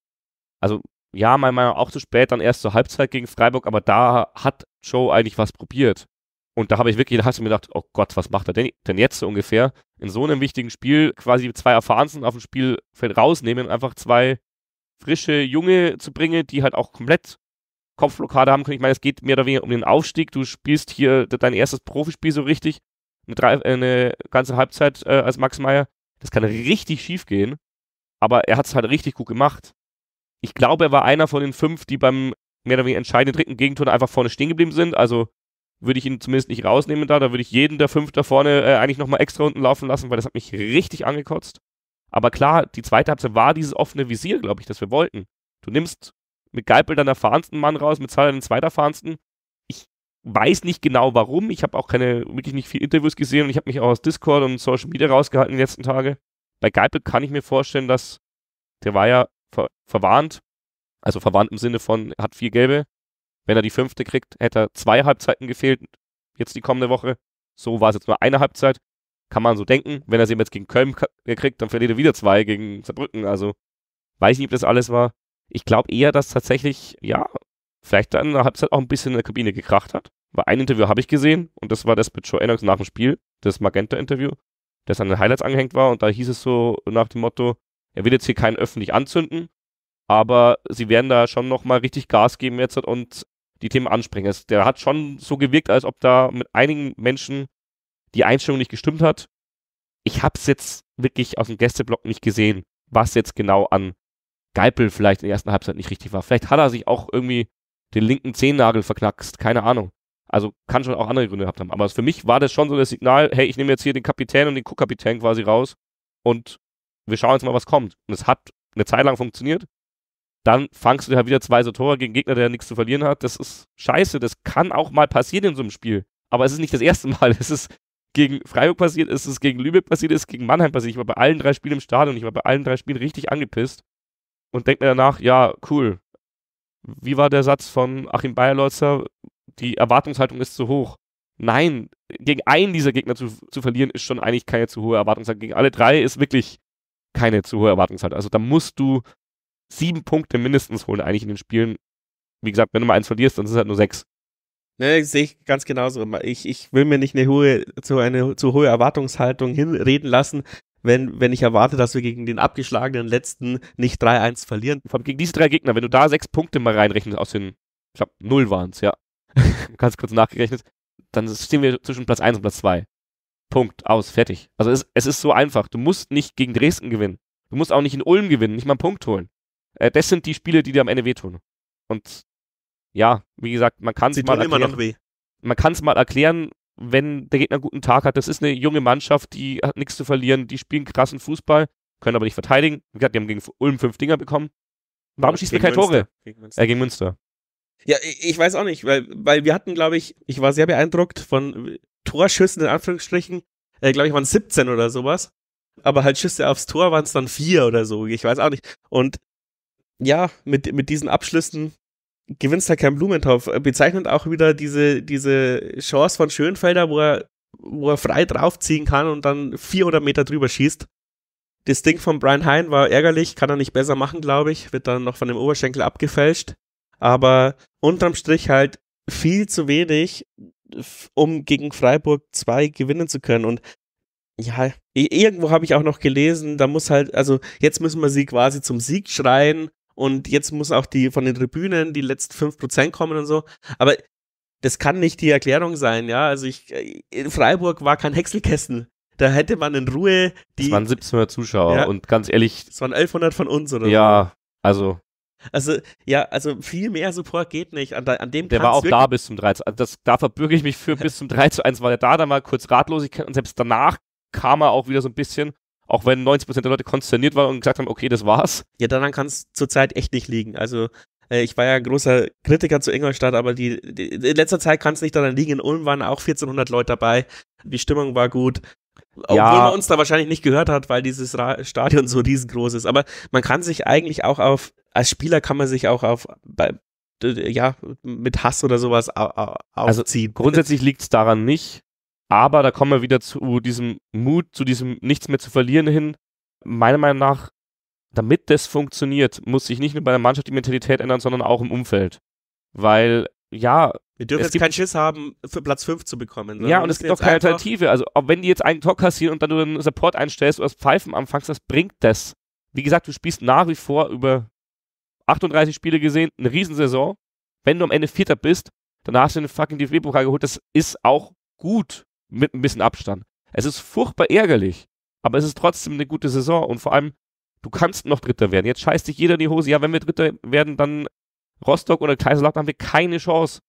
also ja, meiner Meinung nach auch zu spät, dann erst zur Halbzeit gegen Freiburg, aber da hat Joe eigentlich was probiert. Und da habe ich wirklich, da hast du mir gedacht, oh Gott, was macht er denn, denn jetzt so ungefähr? In so einem wichtigen Spiel quasi zwei Erfahrensten auf dem Spielfeld rausnehmen, einfach zwei frische Junge zu bringen, die halt auch komplett Kopfblockade haben können. Ich meine, es geht mehr oder weniger um den Aufstieg. Du spielst hier dein erstes Profispiel so richtig, eine, drei, äh, eine ganze Halbzeit äh, als Max Meyer. Das kann richtig schief gehen, aber er hat es halt richtig gut gemacht. Ich glaube, er war einer von den fünf, die beim mehr oder weniger entscheidenden dritten Gegentor einfach vorne stehen geblieben sind. Also würde ich ihn zumindest nicht rausnehmen da. Da würde ich jeden der fünf da vorne äh, eigentlich nochmal extra unten laufen lassen, weil das hat mich richtig angekotzt. Aber klar, die zweite Halbzeit war dieses offene Visier, glaube ich, das wir wollten. Du nimmst mit Geipel dann erfahrensten Mann raus, mit Salah den zweiterfahrensten. Ich weiß nicht genau warum. Ich habe auch keine, wirklich nicht viel Interviews gesehen und ich habe mich auch aus Discord und Social Media rausgehalten in den letzten Tagen. Bei Geipel kann ich mir vorstellen, dass der war ja ver verwarnt. Also verwarnt im Sinne von, er hat vier Gelbe. Wenn er die fünfte kriegt, hätte er zwei Halbzeiten gefehlt. Jetzt die kommende Woche. So war es jetzt nur eine Halbzeit. Kann man so denken. Wenn er sie jetzt gegen Köln äh, kriegt, dann verliert er wieder zwei gegen Saarbrücken. Also weiß nicht, ob das alles war. Ich glaube eher, dass tatsächlich, ja, vielleicht dann hat es halt auch ein bisschen in der Kabine gekracht hat. Weil ein Interview habe ich gesehen und das war das mit Joe Ennox nach dem Spiel, das Magenta-Interview, das an den Highlights angehängt war und da hieß es so nach dem Motto, er will jetzt hier keinen öffentlich anzünden, aber sie werden da schon nochmal richtig Gas geben jetzt und die Themen ansprechen. Es, der hat schon so gewirkt, als ob da mit einigen Menschen die Einstellung nicht gestimmt hat. Ich habe es jetzt wirklich aus dem Gästeblock nicht gesehen, was jetzt genau an Geipel vielleicht in der ersten Halbzeit nicht richtig war. Vielleicht hat er sich auch irgendwie den linken Zehennagel verknackst, keine Ahnung. Also kann schon auch andere Gründe gehabt haben. Aber für mich war das schon so das Signal, hey, ich nehme jetzt hier den Kapitän und den Co-Kapitän quasi raus und wir schauen jetzt mal, was kommt. Und es hat eine Zeit lang funktioniert. Dann fangst du halt wieder zwei so Tore gegen Gegner, der nichts zu verlieren hat. Das ist scheiße. Das kann auch mal passieren in so einem Spiel. Aber es ist nicht das erste Mal. Es ist gegen Freiburg passiert, es ist gegen Lübeck passiert, es ist gegen Mannheim passiert. Ich war bei allen drei Spielen im Stadion. Ich war bei allen drei Spielen richtig angepisst und denke mir danach, ja, cool. Wie war der Satz von Achim Bayerleutzer? Die Erwartungshaltung ist zu hoch. Nein, gegen einen dieser Gegner zu, zu verlieren, ist schon eigentlich keine zu hohe Erwartungshaltung. Gegen alle drei ist wirklich keine zu hohe Erwartungshaltung. Also da musst du sieben Punkte mindestens holen, eigentlich in den Spielen. Wie gesagt, wenn du mal eins verlierst, dann sind es halt nur sechs. Ne, sehe ich ganz genauso. Ich, ich will mir nicht eine hohe, zu eine zu hohe Erwartungshaltung hinreden lassen wenn, wenn ich erwarte, dass wir gegen den abgeschlagenen letzten nicht 3-1 verlieren. Vor allem gegen diese drei Gegner, wenn du da sechs Punkte mal reinrechnest aus den, ich glaube, null waren es, ja. Ganz kurz nachgerechnet, dann stehen wir zwischen Platz 1 und Platz 2. Punkt, aus, fertig. Also es, es ist so einfach. Du musst nicht gegen Dresden gewinnen. Du musst auch nicht in Ulm gewinnen, nicht mal einen Punkt holen. Äh, das sind die Spiele, die dir am Ende wehtun. Und ja, wie gesagt, man kann es mal erklären. Immer noch weh. Man kann es mal erklären, wenn der Gegner einen guten Tag hat. Das ist eine junge Mannschaft, die hat nichts zu verlieren, die spielen krassen Fußball, können aber nicht verteidigen. Wie gesagt, die haben gegen Ulm fünf Dinger bekommen. Warum schießt mir keine Münster. Tore? Gegen Münster. Äh, gegen Münster. Ja, ich weiß auch nicht, weil, weil wir hatten, glaube ich, ich war sehr beeindruckt von Torschüssen in Anführungsstrichen. Äh, glaube ich, waren 17 oder sowas. Aber halt Schüsse aufs Tor waren es dann vier oder so. Ich weiß auch nicht. Und ja, mit, mit diesen Abschlüssen gewinnst halt keinen Blumentopf. Äh, bezeichnet auch wieder diese, diese Chance von Schönfelder, wo er, wo er frei draufziehen kann und dann 400 Meter drüber schießt. Das Ding von Brian Hein war ärgerlich, kann er nicht besser machen, glaube ich. Wird dann noch von dem Oberschenkel abgefälscht. Aber unterm Strich halt viel zu wenig, um gegen Freiburg 2 gewinnen zu können. Und ja, irgendwo habe ich auch noch gelesen, da muss halt, also jetzt müssen wir sie quasi zum Sieg schreien und jetzt muss auch die von den Tribünen die letzten 5% kommen und so. Aber das kann nicht die Erklärung sein, ja. Also ich, äh, in Freiburg war kein Häckselkästen. Da hätte man in Ruhe die. Es waren 1700 Zuschauer ja, und ganz ehrlich. Es waren 1100 von uns oder Ja, also. Also, ja, also viel mehr Support geht nicht. An, an dem Der war auch da bis zum 3 zu 1. Also das, da verbürge ich mich für. Bis zum 3 zu 1 war der da, da mal kurz Ratlosigkeit und selbst danach kam er auch wieder so ein bisschen. Auch wenn 90% der Leute konsterniert waren und gesagt haben, okay, das war's. Ja, daran kann es zurzeit echt nicht liegen. Also äh, ich war ja ein großer Kritiker zu Ingolstadt, aber die, die in letzter Zeit kann es nicht daran liegen. In Ulm waren auch 1400 Leute dabei. Die Stimmung war gut. Obwohl ja. man uns da wahrscheinlich nicht gehört hat, weil dieses Stadion so riesengroß ist. Aber man kann sich eigentlich auch auf, als Spieler kann man sich auch auf, bei, ja, mit Hass oder sowas also aufziehen. Also grundsätzlich liegt es daran nicht. Aber da kommen wir wieder zu diesem Mut, zu diesem Nichts mehr zu verlieren hin. Meiner Meinung nach, damit das funktioniert, muss sich nicht nur bei der Mannschaft die Mentalität ändern, sondern auch im Umfeld. Weil, ja. Wir dürfen jetzt keinen Schiss haben, für Platz 5 zu bekommen. Ja, und es gibt auch keine Alternative. Also, auch wenn die jetzt einen Tor kassieren und dann du einen Support einstellst oder das Pfeifen anfängst, das bringt das. Wie gesagt, du spielst nach wie vor über 38 Spiele gesehen, eine Riesensaison. Wenn du am Ende Vierter bist, danach hast du den fucking DFB-Pokal geholt, das ist auch gut mit ein bisschen Abstand. Es ist furchtbar ärgerlich, aber es ist trotzdem eine gute Saison und vor allem, du kannst noch Dritter werden. Jetzt scheißt dich jeder in die Hose. Ja, wenn wir Dritter werden, dann Rostock oder Kaiserslautern haben wir keine Chance.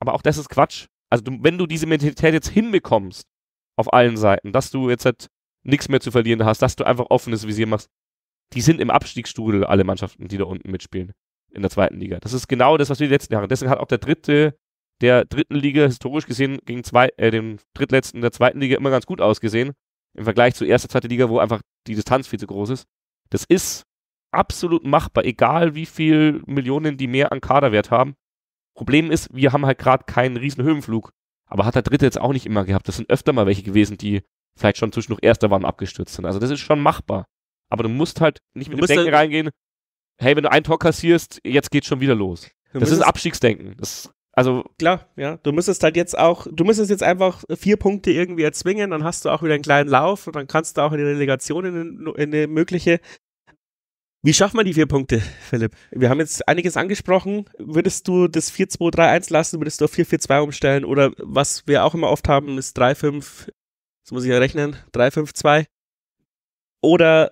Aber auch das ist Quatsch. Also, du, wenn du diese Mentalität jetzt hinbekommst, auf allen Seiten, dass du jetzt halt nichts mehr zu verlieren hast, dass du einfach offenes Visier machst, die sind im Abstiegsstrudel, alle Mannschaften, die da unten mitspielen in der zweiten Liga. Das ist genau das, was wir die letzten Jahre. Deswegen hat auch der dritte der dritten Liga historisch gesehen gegen zwei, äh, dem drittletzten der zweiten Liga immer ganz gut ausgesehen. Im Vergleich zur ersten, zweiten Liga, wo einfach die Distanz viel zu groß ist. Das ist absolut machbar, egal wie viel Millionen die mehr an Kaderwert haben. Problem ist, wir haben halt gerade keinen riesen Höhenflug. Aber hat der Dritte jetzt auch nicht immer gehabt. Das sind öfter mal welche gewesen, die vielleicht schon zwischendurch Erster waren und abgestürzt sind. Also das ist schon machbar. Aber du musst halt nicht mit du dem Denken halt reingehen, hey, wenn du ein Tor kassierst, jetzt geht's schon wieder los. Das ist Abstiegsdenken. Das also klar, ja, du müsstest halt jetzt auch, du müsstest jetzt einfach vier Punkte irgendwie erzwingen, dann hast du auch wieder einen kleinen Lauf und dann kannst du auch in die Relegation in, eine mögliche. Wie schafft man die vier Punkte, Philipp? Wir haben jetzt einiges angesprochen. Würdest du das 4-2-3-1 lassen, würdest du auf 4-4-2 umstellen oder was wir auch immer oft haben, ist 3-5, das muss ich ja rechnen, 3-5-2. Oder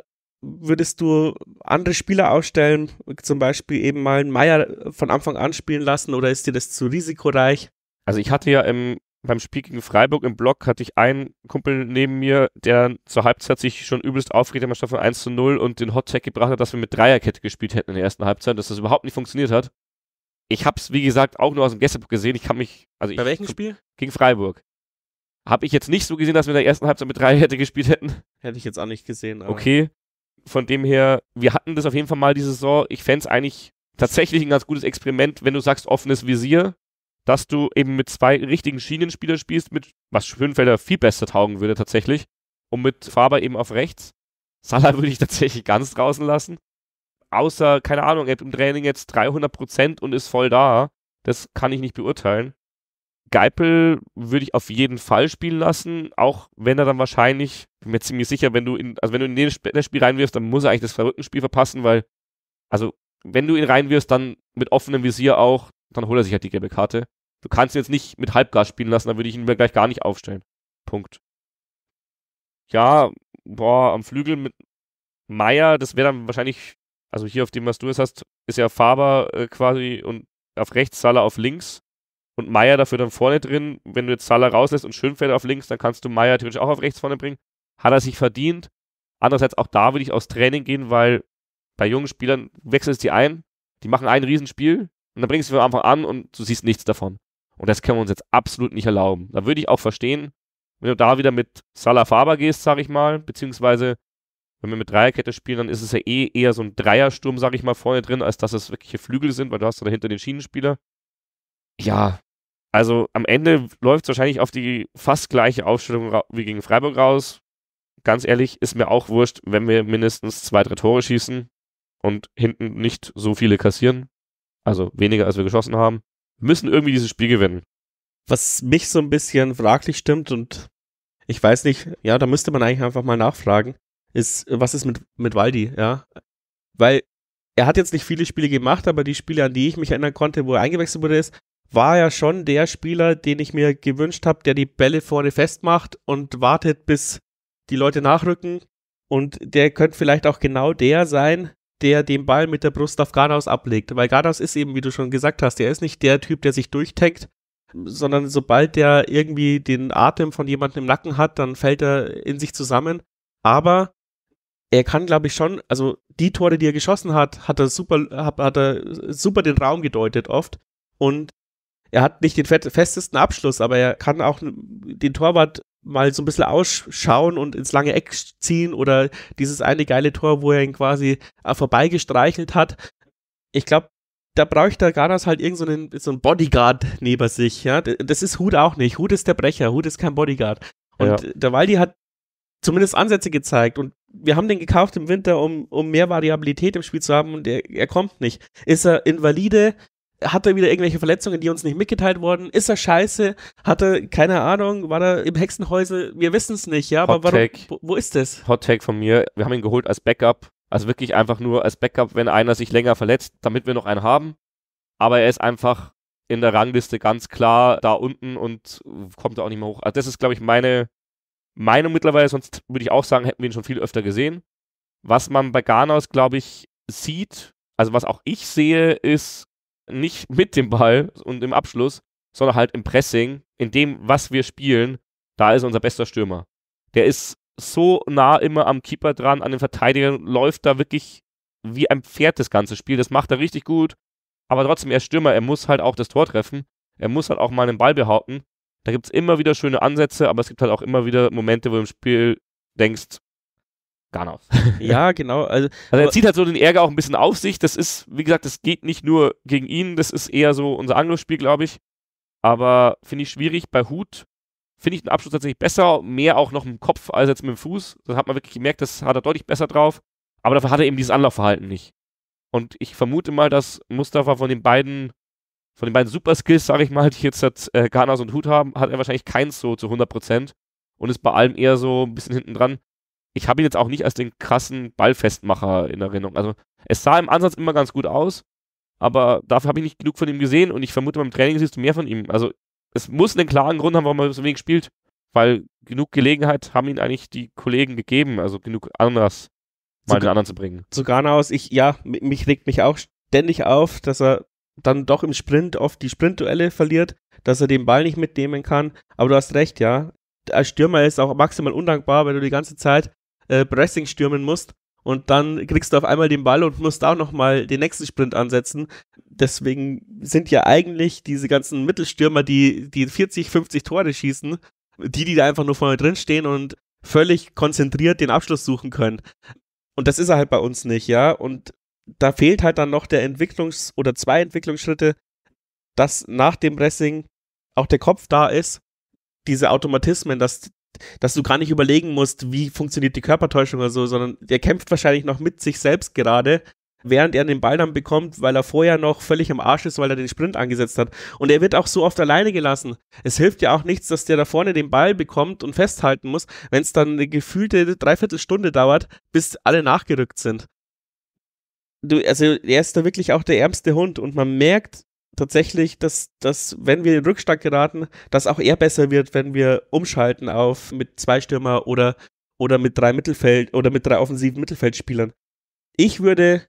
würdest du andere Spieler aufstellen, zum Beispiel eben mal einen Meier von Anfang an spielen lassen oder ist dir das zu risikoreich? Also ich hatte ja im, beim Spiel gegen Freiburg im Block hatte ich einen Kumpel neben mir, der zur Halbzeit sich schon übelst aufgeregt hat, von 1 zu 0 und den Hot Tag gebracht hat, dass wir mit Dreierkette gespielt hätten in der ersten Halbzeit, dass das überhaupt nicht funktioniert hat. Ich habe es, wie gesagt, auch nur aus dem Gästebuch gesehen. Ich kann mich. Also Bei ich, welchem Spiel? Gegen Freiburg. Habe ich jetzt nicht so gesehen, dass wir in der ersten Halbzeit mit Dreierkette gespielt hätten. Hätte ich jetzt auch nicht gesehen. Aber okay von dem her, wir hatten das auf jeden Fall mal diese Saison. Ich fände es eigentlich tatsächlich ein ganz gutes Experiment, wenn du sagst offenes Visier, dass du eben mit zwei richtigen Schienenspielern spielst, mit was Schönfelder viel besser taugen würde tatsächlich und mit Faber eben auf rechts. Salah würde ich tatsächlich ganz draußen lassen. Außer, keine Ahnung, er hat im Training jetzt 300% und ist voll da. Das kann ich nicht beurteilen. Geipel würde ich auf jeden Fall spielen lassen, auch wenn er dann wahrscheinlich, bin mir ziemlich sicher, wenn du in, also wenn du in das Sp Spiel reinwirfst, dann muss er eigentlich das Verrückten-Spiel verpassen, weil, also wenn du ihn reinwirfst, dann mit offenem Visier auch, dann holt er sich halt die gelbe Karte. Du kannst ihn jetzt nicht mit Halbgas spielen lassen, dann würde ich ihn mir gleich gar nicht aufstellen. Punkt. Ja, boah, am Flügel mit Meier, das wäre dann wahrscheinlich, also hier auf dem, was du jetzt hast, ist ja Faber äh, quasi und auf rechts Salah auf links und Meier dafür dann vorne drin. Wenn du jetzt Salah rauslässt und Schönfelder auf links, dann kannst du Meier theoretisch auch auf rechts vorne bringen. Hat er sich verdient. Andererseits auch da würde ich aus Training gehen, weil bei jungen Spielern wechselst die ein, die machen ein Riesenspiel und dann bringst du sie von Anfang an und du siehst nichts davon. Und das können wir uns jetzt absolut nicht erlauben. Da würde ich auch verstehen, wenn du da wieder mit Salah Faber gehst, sag ich mal, beziehungsweise wenn wir mit Dreierkette spielen, dann ist es ja eh eher so ein Dreiersturm, sag ich mal, vorne drin, als dass es wirkliche Flügel sind, weil du hast da dahinter den Schienenspieler. Ja, also am Ende läuft es wahrscheinlich auf die fast gleiche Aufstellung wie gegen Freiburg raus. Ganz ehrlich, ist mir auch wurscht, wenn wir mindestens zwei, drei Tore schießen und hinten nicht so viele kassieren. Also weniger, als wir geschossen haben. Wir müssen irgendwie dieses Spiel gewinnen. Was mich so ein bisschen fraglich stimmt und ich weiß nicht, ja, da müsste man eigentlich einfach mal nachfragen, ist, was ist mit, mit Waldi, ja? Weil er hat jetzt nicht viele Spiele gemacht, aber die Spiele, an die ich mich erinnern konnte, wo er eingewechselt wurde, ist, war ja schon der Spieler, den ich mir gewünscht habe, der die Bälle vorne festmacht und wartet, bis die Leute nachrücken. Und der könnte vielleicht auch genau der sein, der den Ball mit der Brust auf Gardaus ablegt. Weil Gardaus ist eben, wie du schon gesagt hast, der ist nicht der Typ, der sich durchtankt, sondern sobald der irgendwie den Atem von jemandem im Nacken hat, dann fällt er in sich zusammen. Aber er kann, glaube ich, schon, also die Tore, die er geschossen hat, hat er super, hat, hat er super den Raum gedeutet oft. Und er hat nicht den festesten Abschluss, aber er kann auch den Torwart mal so ein bisschen ausschauen und ins lange Eck ziehen oder dieses eine geile Tor, wo er ihn quasi äh, vorbeigestreichelt hat. Ich glaube, da braucht der Garas halt irgendeinen so so einen Bodyguard neben sich. Ja? Das ist Hut auch nicht. Hut ist der Brecher, Hut ist kein Bodyguard. Und ja. der Waldi hat zumindest Ansätze gezeigt und wir haben den gekauft im Winter, um, um mehr Variabilität im Spiel zu haben und er, er kommt nicht. Ist er invalide? hat er wieder irgendwelche Verletzungen, die uns nicht mitgeteilt wurden? Ist er scheiße? Hat er, keine Ahnung, war er im Hexenhäusel? Wir wissen es nicht, ja, Hot aber warum, wo, ist das? Hot Take von mir, wir haben ihn geholt als Backup, also wirklich einfach nur als Backup, wenn einer sich länger verletzt, damit wir noch einen haben. Aber er ist einfach in der Rangliste ganz klar da unten und kommt da auch nicht mehr hoch. Also das ist, glaube ich, meine Meinung mittlerweile, sonst würde ich auch sagen, hätten wir ihn schon viel öfter gesehen. Was man bei Ganaus, glaube ich, sieht, also was auch ich sehe, ist, nicht mit dem Ball und im Abschluss, sondern halt im Pressing, in dem, was wir spielen, da ist unser bester Stürmer. Der ist so nah immer am Keeper dran, an den Verteidigern, läuft da wirklich wie ein Pferd das ganze Spiel. Das macht er richtig gut, aber trotzdem, er ist Stürmer, er muss halt auch das Tor treffen, er muss halt auch mal den Ball behaupten. Da gibt es immer wieder schöne Ansätze, aber es gibt halt auch immer wieder Momente, wo du im Spiel denkst, Ganov. Ja, genau. Also, also er zieht halt so den Ärger auch ein bisschen auf sich. Das ist, wie gesagt, das geht nicht nur gegen ihn, das ist eher so unser Angriffsspiel, glaube ich. Aber finde ich schwierig. Bei Hut finde ich den Abschluss tatsächlich besser, mehr auch noch im Kopf als jetzt mit dem Fuß. Das hat man wirklich gemerkt, das hat er deutlich besser drauf. Aber dafür hat er eben dieses Anlaufverhalten nicht. Und ich vermute mal, dass Mustafa von den beiden, von den beiden Superskills, sage ich mal, die jetzt hat, äh, Ganas und Hut haben, hat er wahrscheinlich keins so zu 100 Prozent und ist bei allem eher so ein bisschen hinten dran ich habe ihn jetzt auch nicht als den krassen Ballfestmacher in Erinnerung. Also es sah im Ansatz immer ganz gut aus, aber dafür habe ich nicht genug von ihm gesehen und ich vermute, beim Training siehst du mehr von ihm. Also es muss einen klaren Grund haben, warum er so wenig spielt, weil genug Gelegenheit haben ihn eigentlich die Kollegen gegeben, also genug Anlass, mal den anderen zu bringen. Zu Ganaus, ich, ja, mich regt mich auch ständig auf, dass er dann doch im Sprint oft die Sprintduelle verliert, dass er den Ball nicht mitnehmen kann. Aber du hast recht, ja. Als Stürmer ist auch maximal undankbar, weil du die ganze Zeit äh, Pressing stürmen musst und dann kriegst du auf einmal den Ball und musst auch nochmal den nächsten Sprint ansetzen. Deswegen sind ja eigentlich diese ganzen Mittelstürmer, die, die 40, 50 Tore schießen, die, die da einfach nur vorne drin stehen und völlig konzentriert den Abschluss suchen können. Und das ist er halt bei uns nicht, ja. Und da fehlt halt dann noch der Entwicklungs- oder zwei Entwicklungsschritte, dass nach dem Pressing auch der Kopf da ist, diese Automatismen, dass dass du gar nicht überlegen musst, wie funktioniert die Körpertäuschung oder so, sondern der kämpft wahrscheinlich noch mit sich selbst gerade, während er den Ball dann bekommt, weil er vorher noch völlig am Arsch ist, weil er den Sprint angesetzt hat. Und er wird auch so oft alleine gelassen. Es hilft ja auch nichts, dass der da vorne den Ball bekommt und festhalten muss, wenn es dann eine gefühlte Dreiviertelstunde dauert, bis alle nachgerückt sind. Du, also er ist da wirklich auch der ärmste Hund und man merkt, tatsächlich, dass, dass wenn wir in den Rückstand geraten, dass auch er besser wird, wenn wir umschalten auf mit zwei Stürmer oder, oder mit drei Mittelfeld oder mit drei offensiven Mittelfeldspielern. Ich würde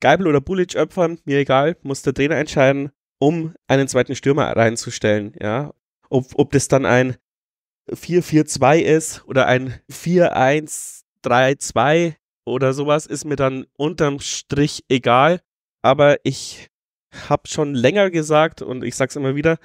Geibel oder Bulic opfern, mir egal, muss der Trainer entscheiden, um einen zweiten Stürmer reinzustellen, ja. Ob, ob das dann ein 4-4-2 ist oder ein 4-1-3-2 oder sowas, ist mir dann unterm Strich egal. Aber ich habe schon länger gesagt und ich sag's immer wieder,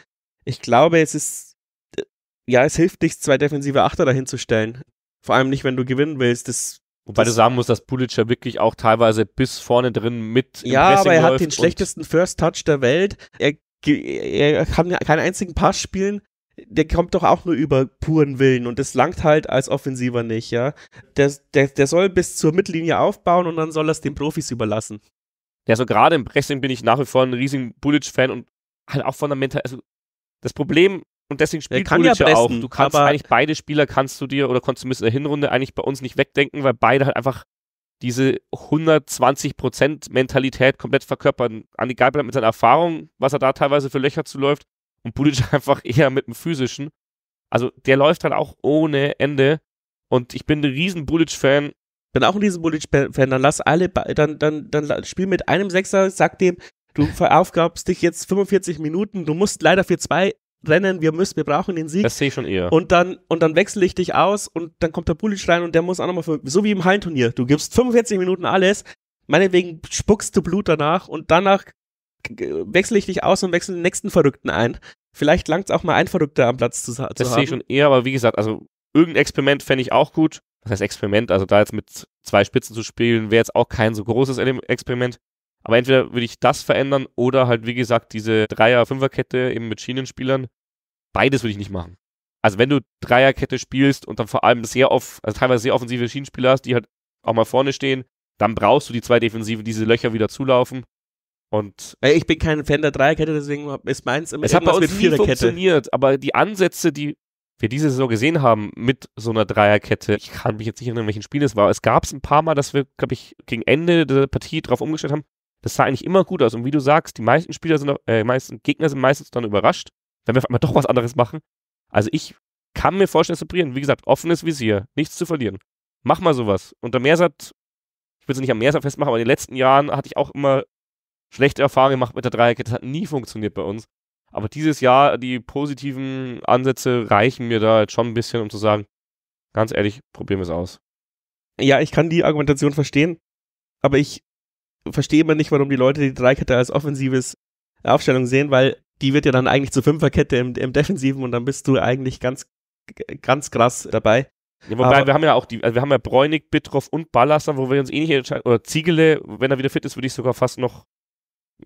ich glaube, es ist, äh, ja, es hilft nicht, zwei defensive Achter dahinzustellen. Vor allem nicht, wenn du gewinnen willst. Das, Wobei das, du sagen musst, dass Pulitzer wirklich auch teilweise bis vorne drin mit. Ja, Pressing aber er hat den schlechtesten First Touch der Welt. Er, er kann keinen einzigen Pass spielen der kommt doch auch nur über puren Willen und das langt halt als Offensiver nicht, ja. Der, der, der soll bis zur Mittellinie aufbauen und dann soll er es den Profis überlassen. Ja, so also gerade im Wrestling bin ich nach wie vor ein riesigen bulic fan und halt auch von der Mental. Also das Problem, und deswegen spielt Bulic ja, ja auch. Du kannst eigentlich beide Spieler kannst du dir oder konntest du in der Hinrunde eigentlich bei uns nicht wegdenken, weil beide halt einfach diese 120% Mentalität komplett verkörpern. Andy Geibler mit seiner Erfahrung, was er da teilweise für Löcher zuläuft und Bulic einfach eher mit dem physischen. Also der läuft halt auch ohne Ende und ich bin ein riesen bulic fan bin auch ein Riesenbulic-Fan, dann lass alle, dann, dann, dann spiel mit einem Sechser, sag dem, du veraufgabst dich jetzt 45 Minuten, du musst leider für zwei rennen, wir müssen, wir brauchen den Sieg. Das sehe ich schon eher. Und dann, und dann wechsle ich dich aus und dann kommt der Pulic rein und der muss auch nochmal, für, so wie im Hallenturnier, du gibst 45 Minuten alles, meinetwegen spuckst du Blut danach und danach wechsle ich dich aus und wechsle den nächsten Verrückten ein. Vielleicht langt es auch mal ein Verrückter am Platz zu, zu das haben. Das sehe ich schon eher, aber wie gesagt, also irgendein Experiment fände ich auch gut das heißt Experiment, also da jetzt mit zwei Spitzen zu spielen, wäre jetzt auch kein so großes Experiment. Aber entweder würde ich das verändern oder halt, wie gesagt, diese Dreier-Fünfer-Kette eben mit Schienenspielern. Beides würde ich nicht machen. Also wenn du Dreierkette spielst und dann vor allem sehr oft, also teilweise sehr offensive Schienenspieler hast, die halt auch mal vorne stehen, dann brauchst du die zwei Defensiven, diese Löcher wieder zulaufen. Und ich bin kein Fan der Dreierkette, deswegen ist meins immer es hat bei uns mit nie funktioniert, aber die Ansätze, die wir diese Saison gesehen haben mit so einer Dreierkette, ich kann mich jetzt nicht erinnern, welchen Spiel es war, es gab es ein paar Mal, dass wir, glaube ich, gegen Ende der Partie drauf umgestellt haben. Das sah eigentlich immer gut aus. Und wie du sagst, die meisten Spieler sind, äh, die meisten Gegner sind meistens dann überrascht, wenn wir auf einmal doch was anderes machen. Also ich kann mir vorstellen, es zu probieren. Wie gesagt, offenes Visier, nichts zu verlieren. Mach mal sowas. Und der Meersat, ich will es nicht am Meersat festmachen, aber in den letzten Jahren hatte ich auch immer schlechte Erfahrungen gemacht mit der Dreierkette. Das hat nie funktioniert bei uns. Aber dieses Jahr, die positiven Ansätze reichen mir da jetzt schon ein bisschen, um zu sagen, ganz ehrlich, probieren wir es aus. Ja, ich kann die Argumentation verstehen, aber ich verstehe immer nicht, warum die Leute die Dreikette als offensives Aufstellung sehen, weil die wird ja dann eigentlich zur Fünferkette im, im Defensiven und dann bist du eigentlich ganz, ganz krass dabei. Ja, wobei, aber wir haben ja auch die, also wir haben ja Bräunig, Bitroff und Ballaster, wo wir uns eh nicht entscheiden, oder Ziegele, wenn er wieder fit ist, würde ich sogar fast noch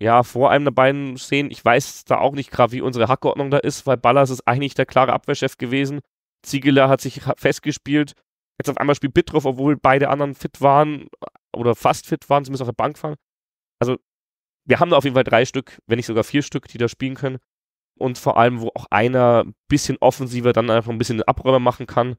ja, vor einem der beiden Szenen. Ich weiß da auch nicht gerade, wie unsere Hackordnung da ist, weil Ballas ist eigentlich der klare Abwehrchef gewesen. Ziegeler hat sich festgespielt. Jetzt auf einmal spielt Bittroff, obwohl beide anderen fit waren oder fast fit waren, zumindest auf der Bank waren. Also, wir haben da auf jeden Fall drei Stück, wenn nicht sogar vier Stück, die da spielen können. Und vor allem, wo auch einer ein bisschen offensiver dann einfach ein bisschen Abräumer machen kann.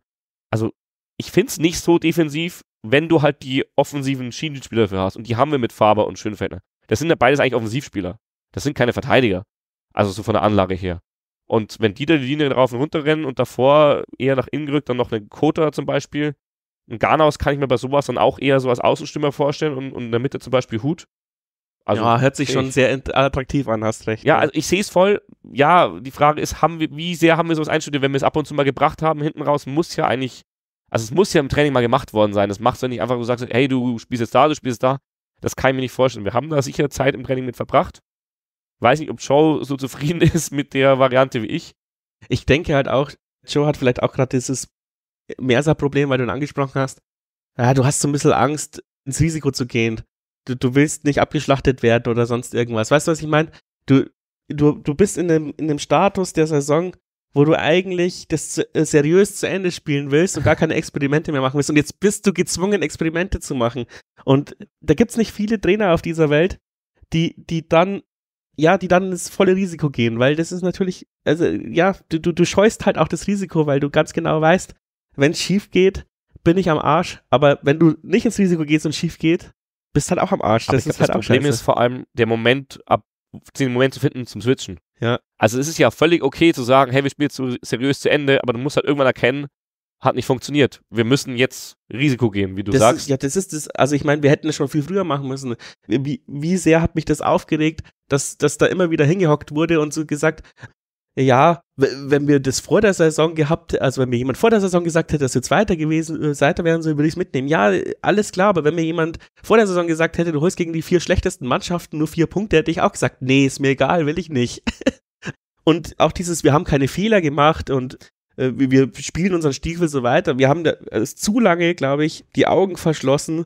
Also, ich finde es nicht so defensiv, wenn du halt die offensiven Schienenspieler dafür hast. Und die haben wir mit Faber und Schönfeldner. Das sind ja beides eigentlich Offensivspieler. Das sind keine Verteidiger. Also so von der Anlage her. Und wenn die da die Linie rauf und runter rennen und davor eher nach innen gerückt, dann noch eine Kota zum Beispiel. Ein Garnaus kann ich mir bei sowas dann auch eher so als Außenstimmer vorstellen und, und in der Mitte zum Beispiel Hut. Also, ja, hört sich schon ich, sehr attraktiv an, hast recht. Ja, ja. also ich sehe es voll. Ja, die Frage ist, haben wir, wie sehr haben wir sowas einstudiert, wenn wir es ab und zu mal gebracht haben, hinten raus muss ja eigentlich, also es muss ja im Training mal gemacht worden sein. Das machst du ja nicht einfach, du sagst, hey, du spielst jetzt da, du spielst da. Das kann ich mir nicht vorstellen. Wir haben da sicher Zeit im Training mit verbracht. Weiß nicht, ob Joe so zufrieden ist mit der Variante wie ich. Ich denke halt auch, Joe hat vielleicht auch gerade dieses Mersa-Problem, weil du ihn angesprochen hast. Ja, du hast so ein bisschen Angst, ins Risiko zu gehen. Du, du willst nicht abgeschlachtet werden oder sonst irgendwas. Weißt du, was ich meine? Du, du, du bist in dem, in dem Status der Saison, wo du eigentlich das äh, seriös zu Ende spielen willst und gar keine Experimente mehr machen willst. Und jetzt bist du gezwungen, Experimente zu machen. Und da gibt es nicht viele Trainer auf dieser Welt, die, die dann, ja, die dann ins volle Risiko gehen, weil das ist natürlich, also ja, du, du, du scheust halt auch das Risiko, weil du ganz genau weißt, wenn es schief geht, bin ich am Arsch. Aber wenn du nicht ins Risiko gehst und schief geht, bist halt auch am Arsch. Das, glaub, halt das halt Problem ist vor allem der Moment, ab, den Moment zu finden zum Switchen. Ja. Also es ist ja völlig okay zu sagen, hey, wir spielen zu, seriös zu Ende, aber du musst halt irgendwann erkennen, hat nicht funktioniert. Wir müssen jetzt Risiko gehen, wie du das sagst. Ist, ja, das ist das. Also ich meine, wir hätten es schon viel früher machen müssen. Wie, wie sehr hat mich das aufgeregt, dass, dass da immer wieder hingehockt wurde und so gesagt, ja, wenn wir das vor der Saison gehabt, also wenn mir jemand vor der Saison gesagt hätte, dass du Zweiter gewesen, Zweiter äh, wären sollen, würde ich es mitnehmen. Ja, alles klar, aber wenn mir jemand vor der Saison gesagt hätte, du holst gegen die vier schlechtesten Mannschaften nur vier Punkte, hätte ich auch gesagt, nee, ist mir egal, will ich nicht. und auch dieses, wir haben keine Fehler gemacht und äh, wir spielen unseren Stiefel so weiter. Wir haben da, also zu lange, glaube ich, die Augen verschlossen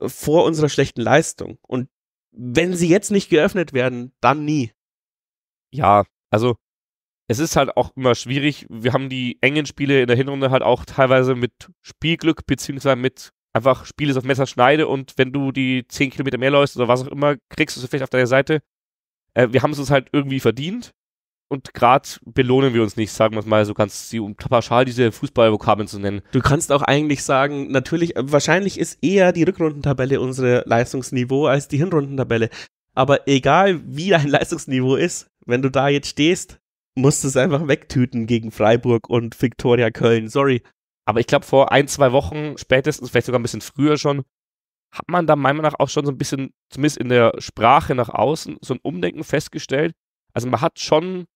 vor unserer schlechten Leistung. Und wenn sie jetzt nicht geöffnet werden, dann nie. Ja, also es ist halt auch immer schwierig. Wir haben die engen Spiele in der Hinrunde halt auch teilweise mit Spielglück, beziehungsweise mit einfach Spieles ist auf Messerschneide und wenn du die 10 Kilometer mehr läufst oder was auch immer, kriegst du es vielleicht auf deiner Seite. Äh, wir haben es uns halt irgendwie verdient und gerade belohnen wir uns nicht, sagen wir es mal so ganz um pauschal diese Fußballvokabeln zu nennen. Du kannst auch eigentlich sagen, natürlich, äh, wahrscheinlich ist eher die Rückrundentabelle unser Leistungsniveau als die Hinrundentabelle. Aber egal wie dein Leistungsniveau ist, wenn du da jetzt stehst, musste es einfach wegtüten gegen Freiburg und Viktoria Köln. Sorry. Aber ich glaube, vor ein, zwei Wochen, spätestens, vielleicht sogar ein bisschen früher schon, hat man da meiner Meinung nach auch schon so ein bisschen, zumindest in der Sprache nach außen, so ein Umdenken festgestellt. Also man hat schon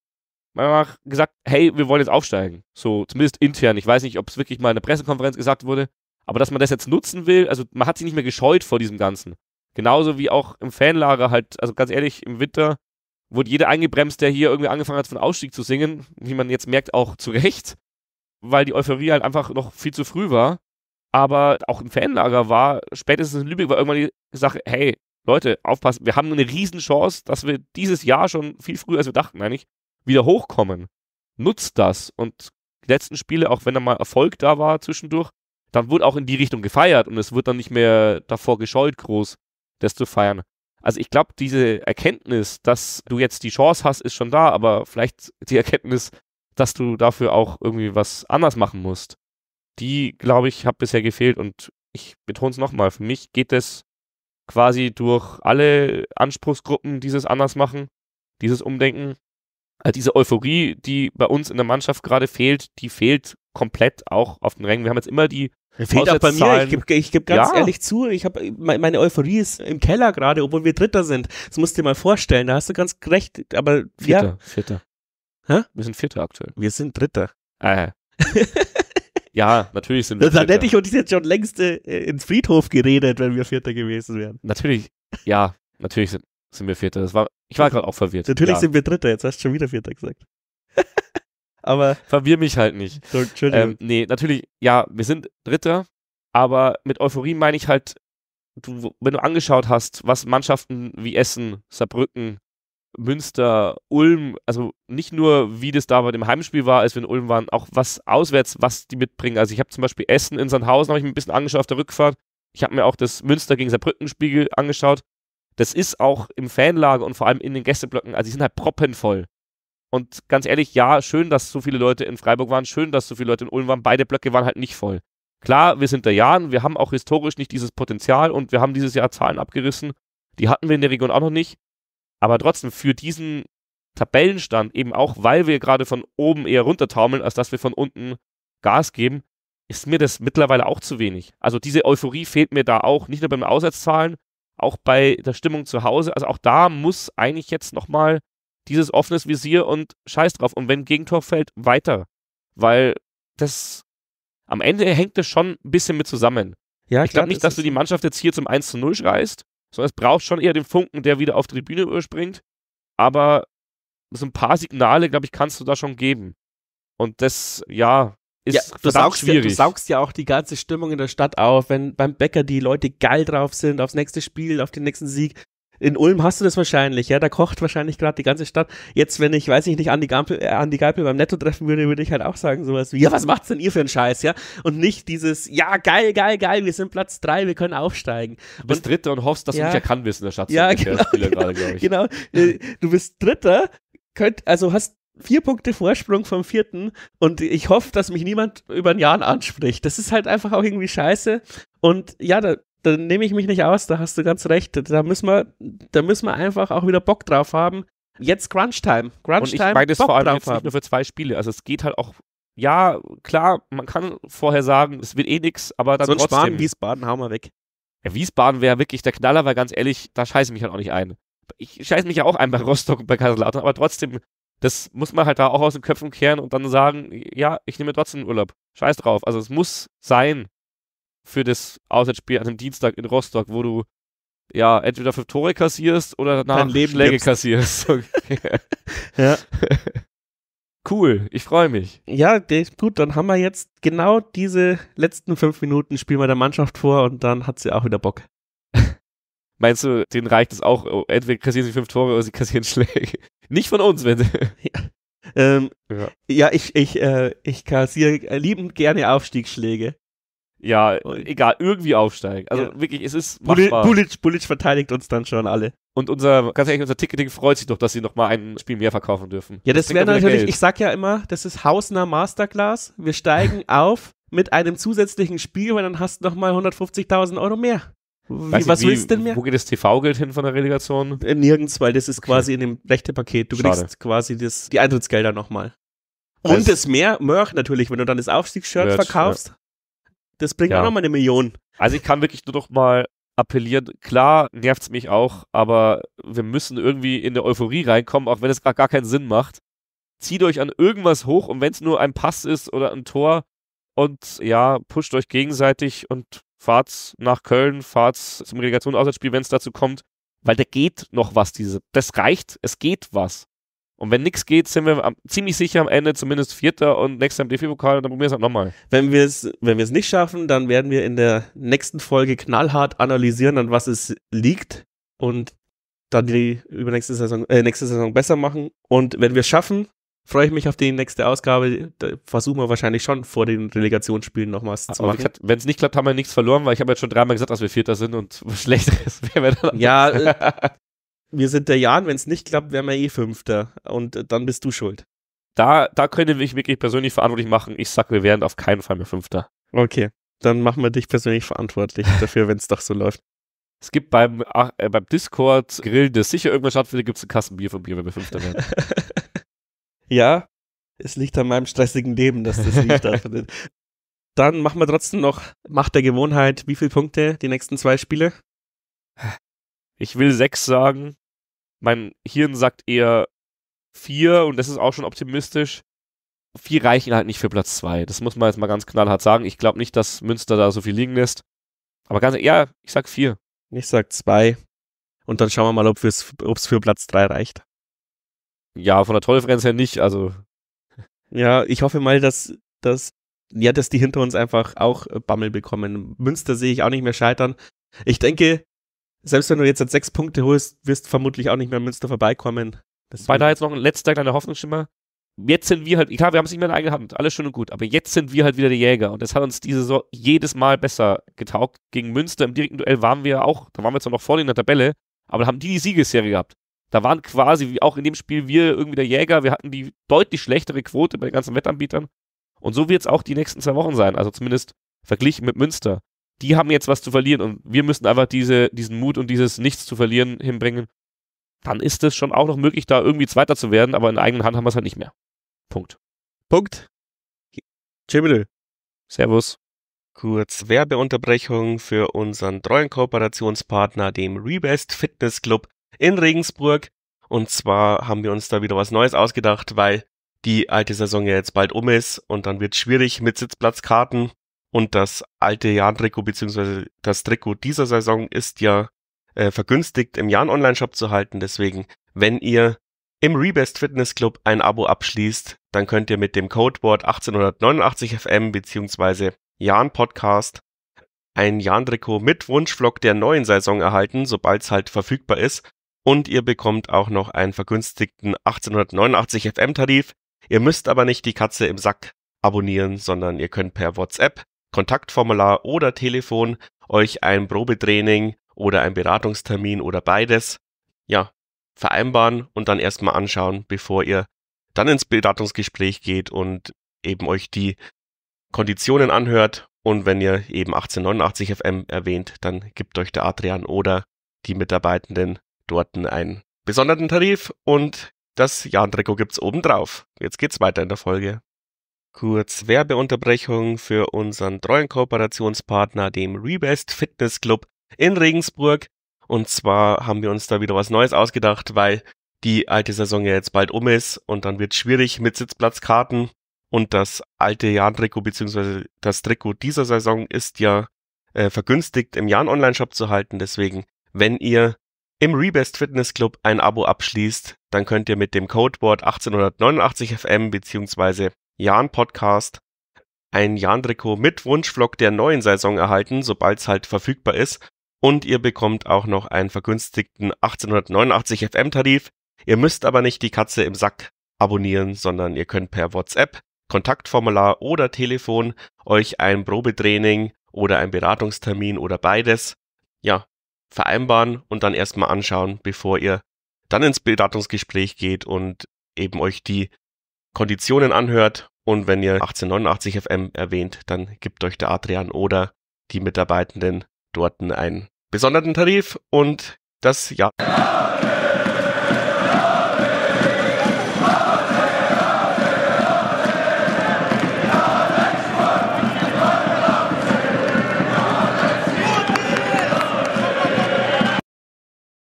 meiner Meinung nach gesagt, hey, wir wollen jetzt aufsteigen. So, zumindest intern. Ich weiß nicht, ob es wirklich mal in der Pressekonferenz gesagt wurde, aber dass man das jetzt nutzen will, also man hat sich nicht mehr gescheut vor diesem Ganzen. Genauso wie auch im Fanlager halt, also ganz ehrlich, im Winter Wurde jeder eingebremst, der hier irgendwie angefangen hat, von Ausstieg zu singen. Wie man jetzt merkt, auch zu Recht. Weil die Euphorie halt einfach noch viel zu früh war. Aber auch im Fanlager war, spätestens in Lübeck war irgendwann die Sache, hey, Leute, aufpassen, wir haben eine Riesenchance, dass wir dieses Jahr schon viel früher, als wir dachten eigentlich, wieder hochkommen. Nutzt das. Und die letzten Spiele, auch wenn da mal Erfolg da war zwischendurch, dann wurde auch in die Richtung gefeiert und es wird dann nicht mehr davor gescheut, groß das zu feiern. Also ich glaube, diese Erkenntnis, dass du jetzt die Chance hast, ist schon da, aber vielleicht die Erkenntnis, dass du dafür auch irgendwie was anders machen musst, die, glaube ich, hat bisher gefehlt. Und ich betone es nochmal, für mich geht es quasi durch alle Anspruchsgruppen dieses Andersmachen, dieses Umdenken. Also diese Euphorie, die bei uns in der Mannschaft gerade fehlt, die fehlt komplett auch auf den Rängen. Wir haben jetzt immer die Fehlt auch bei mir, ich gebe geb ganz ja. ehrlich zu, ich habe meine Euphorie ist im Keller gerade, obwohl wir Dritter sind. Das musst du dir mal vorstellen, da hast du ganz recht, aber Vierter, ja. Vierter. Hä? Wir sind Vierter aktuell. Wir sind Dritter. Äh. ja, natürlich sind wir Dann hätte ich uns jetzt schon längst äh, ins Friedhof geredet, wenn wir Vierter gewesen wären. Natürlich, ja, natürlich sind, sind wir Vierter. Das war, ich war gerade auch verwirrt. Natürlich ja. sind wir Dritter, jetzt hast du schon wieder Vierter gesagt. aber. Verwirr mich halt nicht. So, Entschuldigung. Ähm, nee, natürlich, ja, wir sind Dritter, aber mit Euphorie meine ich halt, du, wenn du angeschaut hast, was Mannschaften wie Essen, Saarbrücken, Münster, Ulm, also nicht nur, wie das da bei dem Heimspiel war, als wir in Ulm waren, auch was auswärts, was die mitbringen. Also ich habe zum Beispiel Essen in Sandhausen, habe ich mir ein bisschen angeschaut auf der Rückfahrt. Ich habe mir auch das Münster gegen Saarbrücken-Spiegel angeschaut. Das ist auch im Fanlager und vor allem in den Gästeblöcken, also die sind halt proppenvoll. Und ganz ehrlich, ja, schön, dass so viele Leute in Freiburg waren, schön, dass so viele Leute in Ulm waren. Beide Blöcke waren halt nicht voll. Klar, wir sind der Jahren, wir haben auch historisch nicht dieses Potenzial und wir haben dieses Jahr Zahlen abgerissen. Die hatten wir in der Region auch noch nicht. Aber trotzdem, für diesen Tabellenstand, eben auch weil wir gerade von oben eher runtertaumeln, als dass wir von unten Gas geben, ist mir das mittlerweile auch zu wenig. Also diese Euphorie fehlt mir da auch, nicht nur beim Auswärtszahlen, auch bei der Stimmung zu Hause. Also auch da muss eigentlich jetzt nochmal dieses offenes Visier und scheiß drauf. Und wenn Gegentor fällt, weiter. Weil das am Ende hängt das schon ein bisschen mit zusammen. Ja, ich glaube nicht, dass du die Mannschaft jetzt hier zum 1 zu 0 schreist, sondern es braucht schon eher den Funken, der wieder auf die Tribüne überspringt. Aber so ein paar Signale, glaube ich, kannst du da schon geben. Und das, ja, ist ja, du saugst schwierig. Ja, du saugst ja auch die ganze Stimmung in der Stadt auf, wenn beim Bäcker die Leute geil drauf sind, aufs nächste Spiel, auf den nächsten Sieg in Ulm hast du das wahrscheinlich, ja, da kocht wahrscheinlich gerade die ganze Stadt. Jetzt, wenn ich, weiß ich nicht, Andi, Gampel, äh, Andi die Geipel beim Netto treffen würde, würde ich halt auch sagen sowas wie, ja, was macht's denn ihr für einen Scheiß, ja? Und nicht dieses, ja, geil, geil, geil, wir sind Platz drei, wir können aufsteigen. Du bist und, Dritter und hoffst, dass ja, du nicht erkannt wirst in der Stadt. Ja, genau, genau, gerade, äh, genau. du bist Dritter, könnt, also hast vier Punkte Vorsprung vom vierten und ich hoffe, dass mich niemand über ein Jahr anspricht. Das ist halt einfach auch irgendwie scheiße. Und ja, da da nehme ich mich nicht aus, da hast du ganz recht. Da müssen wir, da müssen wir einfach auch wieder Bock drauf haben. Jetzt Crunch-Time. Crunch-Time. Und ich meine das Bock vor allem jetzt nicht nur für zwei Spiele. Also es geht halt auch, ja, klar, man kann vorher sagen, es wird eh nichts, aber dann so trotzdem. Baden, Wiesbaden hauen wir weg. Ja, Wiesbaden wäre wirklich der Knaller, weil ganz ehrlich, da scheiße ich mich halt auch nicht ein. Ich scheiße mich ja auch ein bei Rostock und bei Kaiserslautern, aber trotzdem, das muss man halt da auch aus den Köpfen kehren und dann sagen, ja, ich nehme trotzdem Urlaub. Scheiß drauf. Also es muss sein für das Auswärtsspiel an einem Dienstag in Rostock, wo du ja entweder fünf Tore kassierst oder nach Schläge gibt's. kassierst. Okay. ja. Cool, ich freue mich. Ja, gut, dann haben wir jetzt genau diese letzten fünf Minuten spielen wir der Mannschaft vor und dann hat sie auch wieder Bock. Meinst du, denen reicht es auch, oh, entweder kassieren sie fünf Tore oder sie kassieren Schläge? Nicht von uns, wenn sie. Ja. Ähm, ja. ja, ich, ich, äh, ich kassiere liebend gerne Aufstiegsschläge ja, egal, irgendwie aufsteigen. Also ja. wirklich, es ist machbar. Bulic, Bulic verteidigt uns dann schon alle. Und unser, ganz ehrlich, unser Ticketing freut sich doch, dass sie nochmal ein Spiel mehr verkaufen dürfen. Ja, das, das wäre natürlich, Geld. ich sag ja immer, das ist hausnah Masterclass. Wir steigen auf mit einem zusätzlichen Spiel, weil dann hast du nochmal 150.000 Euro mehr. Wie, was nicht, wie, willst du denn mehr? Wo geht das TV-Geld hin von der Relegation? Äh, nirgends, weil das ist okay. quasi in dem rechten Paket. Du Schade. kriegst quasi das, die Eintrittsgelder nochmal. Und das mehr Merch natürlich, wenn du dann das Aufstiegsshirt verkaufst. Ja. Das bringt ja. auch nochmal eine Million. Also ich kann wirklich nur noch mal appellieren. Klar nervt es mich auch, aber wir müssen irgendwie in der Euphorie reinkommen, auch wenn es gerade gar keinen Sinn macht. Zieht euch an irgendwas hoch und wenn es nur ein Pass ist oder ein Tor und ja, pusht euch gegenseitig und fahrt nach Köln, fahrt zum relegation wenn es dazu kommt, weil da geht noch was. Diese, das reicht, es geht was. Und wenn nichts geht, sind wir am, ziemlich sicher am Ende zumindest Vierter und nächstes Jahr im DFB-Pokal und dann probieren wir es halt nochmal. Wenn wir es wenn nicht schaffen, dann werden wir in der nächsten Folge knallhart analysieren, an was es liegt und dann die übernächste Saison, äh, nächste Saison besser machen. Und wenn wir es schaffen, freue ich mich auf die nächste Ausgabe. Da versuchen wir wahrscheinlich schon vor den Relegationsspielen nochmals ah, zu machen. Wenn es nicht klappt, haben wir nichts verloren, weil ich habe jetzt schon dreimal gesagt, dass wir Vierter sind und Schlechteres wäre dann. Ja, äh, Wir sind der Jan, wenn es nicht klappt, wären wir eh Fünfter. Und äh, dann bist du schuld. Da, da könnte ich mich wirklich persönlich verantwortlich machen. Ich sag, wir wären auf keinen Fall mehr Fünfter. Okay, dann machen wir dich persönlich verantwortlich dafür, wenn es doch so läuft. Es gibt beim, äh, beim Discord-Grill, das sicher irgendwas stattfindet, gibt es ein Kassenbier von Bier, wenn wir Fünfter werden. ja, es liegt an meinem stressigen Leben, dass das nicht stattfindet. Dann machen wir trotzdem noch Macht der Gewohnheit. Wie viele Punkte die nächsten zwei Spiele? Ich will sechs sagen. Mein Hirn sagt eher vier und das ist auch schon optimistisch. Vier reichen halt nicht für Platz zwei. Das muss man jetzt mal ganz knallhart sagen. Ich glaube nicht, dass Münster da so viel liegen lässt. Aber ganz, ja, ich sag vier. Ich sag zwei. Und dann schauen wir mal, ob es für Platz drei reicht. Ja, von der Tordifferenz her nicht. Also. Ja, ich hoffe mal, dass, dass, ja, dass die hinter uns einfach auch äh, Bammel bekommen. Münster sehe ich auch nicht mehr scheitern. Ich denke, selbst wenn du jetzt, sechs Punkte holst, wirst du vermutlich auch nicht mehr an Münster vorbeikommen. Weil da jetzt noch ein letzter kleiner Hoffnungsschimmer. Jetzt sind wir halt, klar, wir haben es nicht mehr in der eigenen Hand, alles schön und gut, aber jetzt sind wir halt wieder die Jäger und das hat uns diese Saison jedes Mal besser getaugt. Gegen Münster im direkten Duell waren wir auch, da waren wir zwar noch vorne in der Tabelle, aber da haben die die Siegesserie gehabt. Da waren quasi auch in dem Spiel wir irgendwie der Jäger, wir hatten die deutlich schlechtere Quote bei den ganzen Wettanbietern und so wird es auch die nächsten zwei Wochen sein, also zumindest verglichen mit Münster die haben jetzt was zu verlieren und wir müssen einfach diese, diesen Mut und dieses Nichts zu verlieren hinbringen, dann ist es schon auch noch möglich, da irgendwie Zweiter zu werden, aber in der eigenen Hand haben wir es halt nicht mehr. Punkt. Punkt. Tschüss. Servus. Kurz Werbeunterbrechung für unseren treuen Kooperationspartner, dem Rebest Fitness Club in Regensburg. Und zwar haben wir uns da wieder was Neues ausgedacht, weil die alte Saison ja jetzt bald um ist und dann wird es schwierig mit Sitzplatzkarten und das alte Jan-Trikot beziehungsweise das Trikot dieser Saison ist ja äh, vergünstigt im jahn Online-Shop zu halten. Deswegen, wenn ihr im Rebest Fitness Club ein Abo abschließt, dann könnt ihr mit dem Codeboard 1889FM beziehungsweise Jahn Podcast ein Jan-Trikot mit Wunschvlog der neuen Saison erhalten, sobald es halt verfügbar ist. Und ihr bekommt auch noch einen vergünstigten 1889 FM-Tarif. Ihr müsst aber nicht die Katze im Sack abonnieren, sondern ihr könnt per WhatsApp Kontaktformular oder Telefon euch ein Probetraining oder ein Beratungstermin oder beides, ja, vereinbaren und dann erstmal anschauen, bevor ihr dann ins Beratungsgespräch geht und eben euch die Konditionen anhört. Und wenn ihr eben 1889 FM erwähnt, dann gibt euch der Adrian oder die Mitarbeitenden dort einen besonderen Tarif und das Jahn-Trikot es obendrauf. Jetzt geht's weiter in der Folge. Kurz Werbeunterbrechung für unseren treuen Kooperationspartner, dem Rebest Fitness Club in Regensburg. Und zwar haben wir uns da wieder was Neues ausgedacht, weil die alte Saison ja jetzt bald um ist und dann wird es schwierig mit Sitzplatzkarten. Und das alte Jahn-Trikot bzw. das Trikot dieser Saison ist ja äh, vergünstigt im Jahn-Online-Shop zu halten. Deswegen, wenn ihr im Rebest Fitness Club ein Abo abschließt, dann könnt ihr mit dem Codeboard 1889FM bzw Jan Podcast ein Jan-Trikot mit Wunschvlog der neuen Saison erhalten, sobald es halt verfügbar ist. Und ihr bekommt auch noch einen vergünstigten 1889 FM-Tarif. Ihr müsst aber nicht die Katze im Sack abonnieren, sondern ihr könnt per WhatsApp, Kontaktformular oder Telefon euch ein Probetraining oder ein Beratungstermin oder beides, ja, vereinbaren und dann erstmal anschauen, bevor ihr dann ins Beratungsgespräch geht und eben euch die Konditionen anhört. Und wenn ihr 1889 FM erwähnt, dann gibt euch der Adrian oder die Mitarbeitenden dort einen besonderen Tarif und das ja.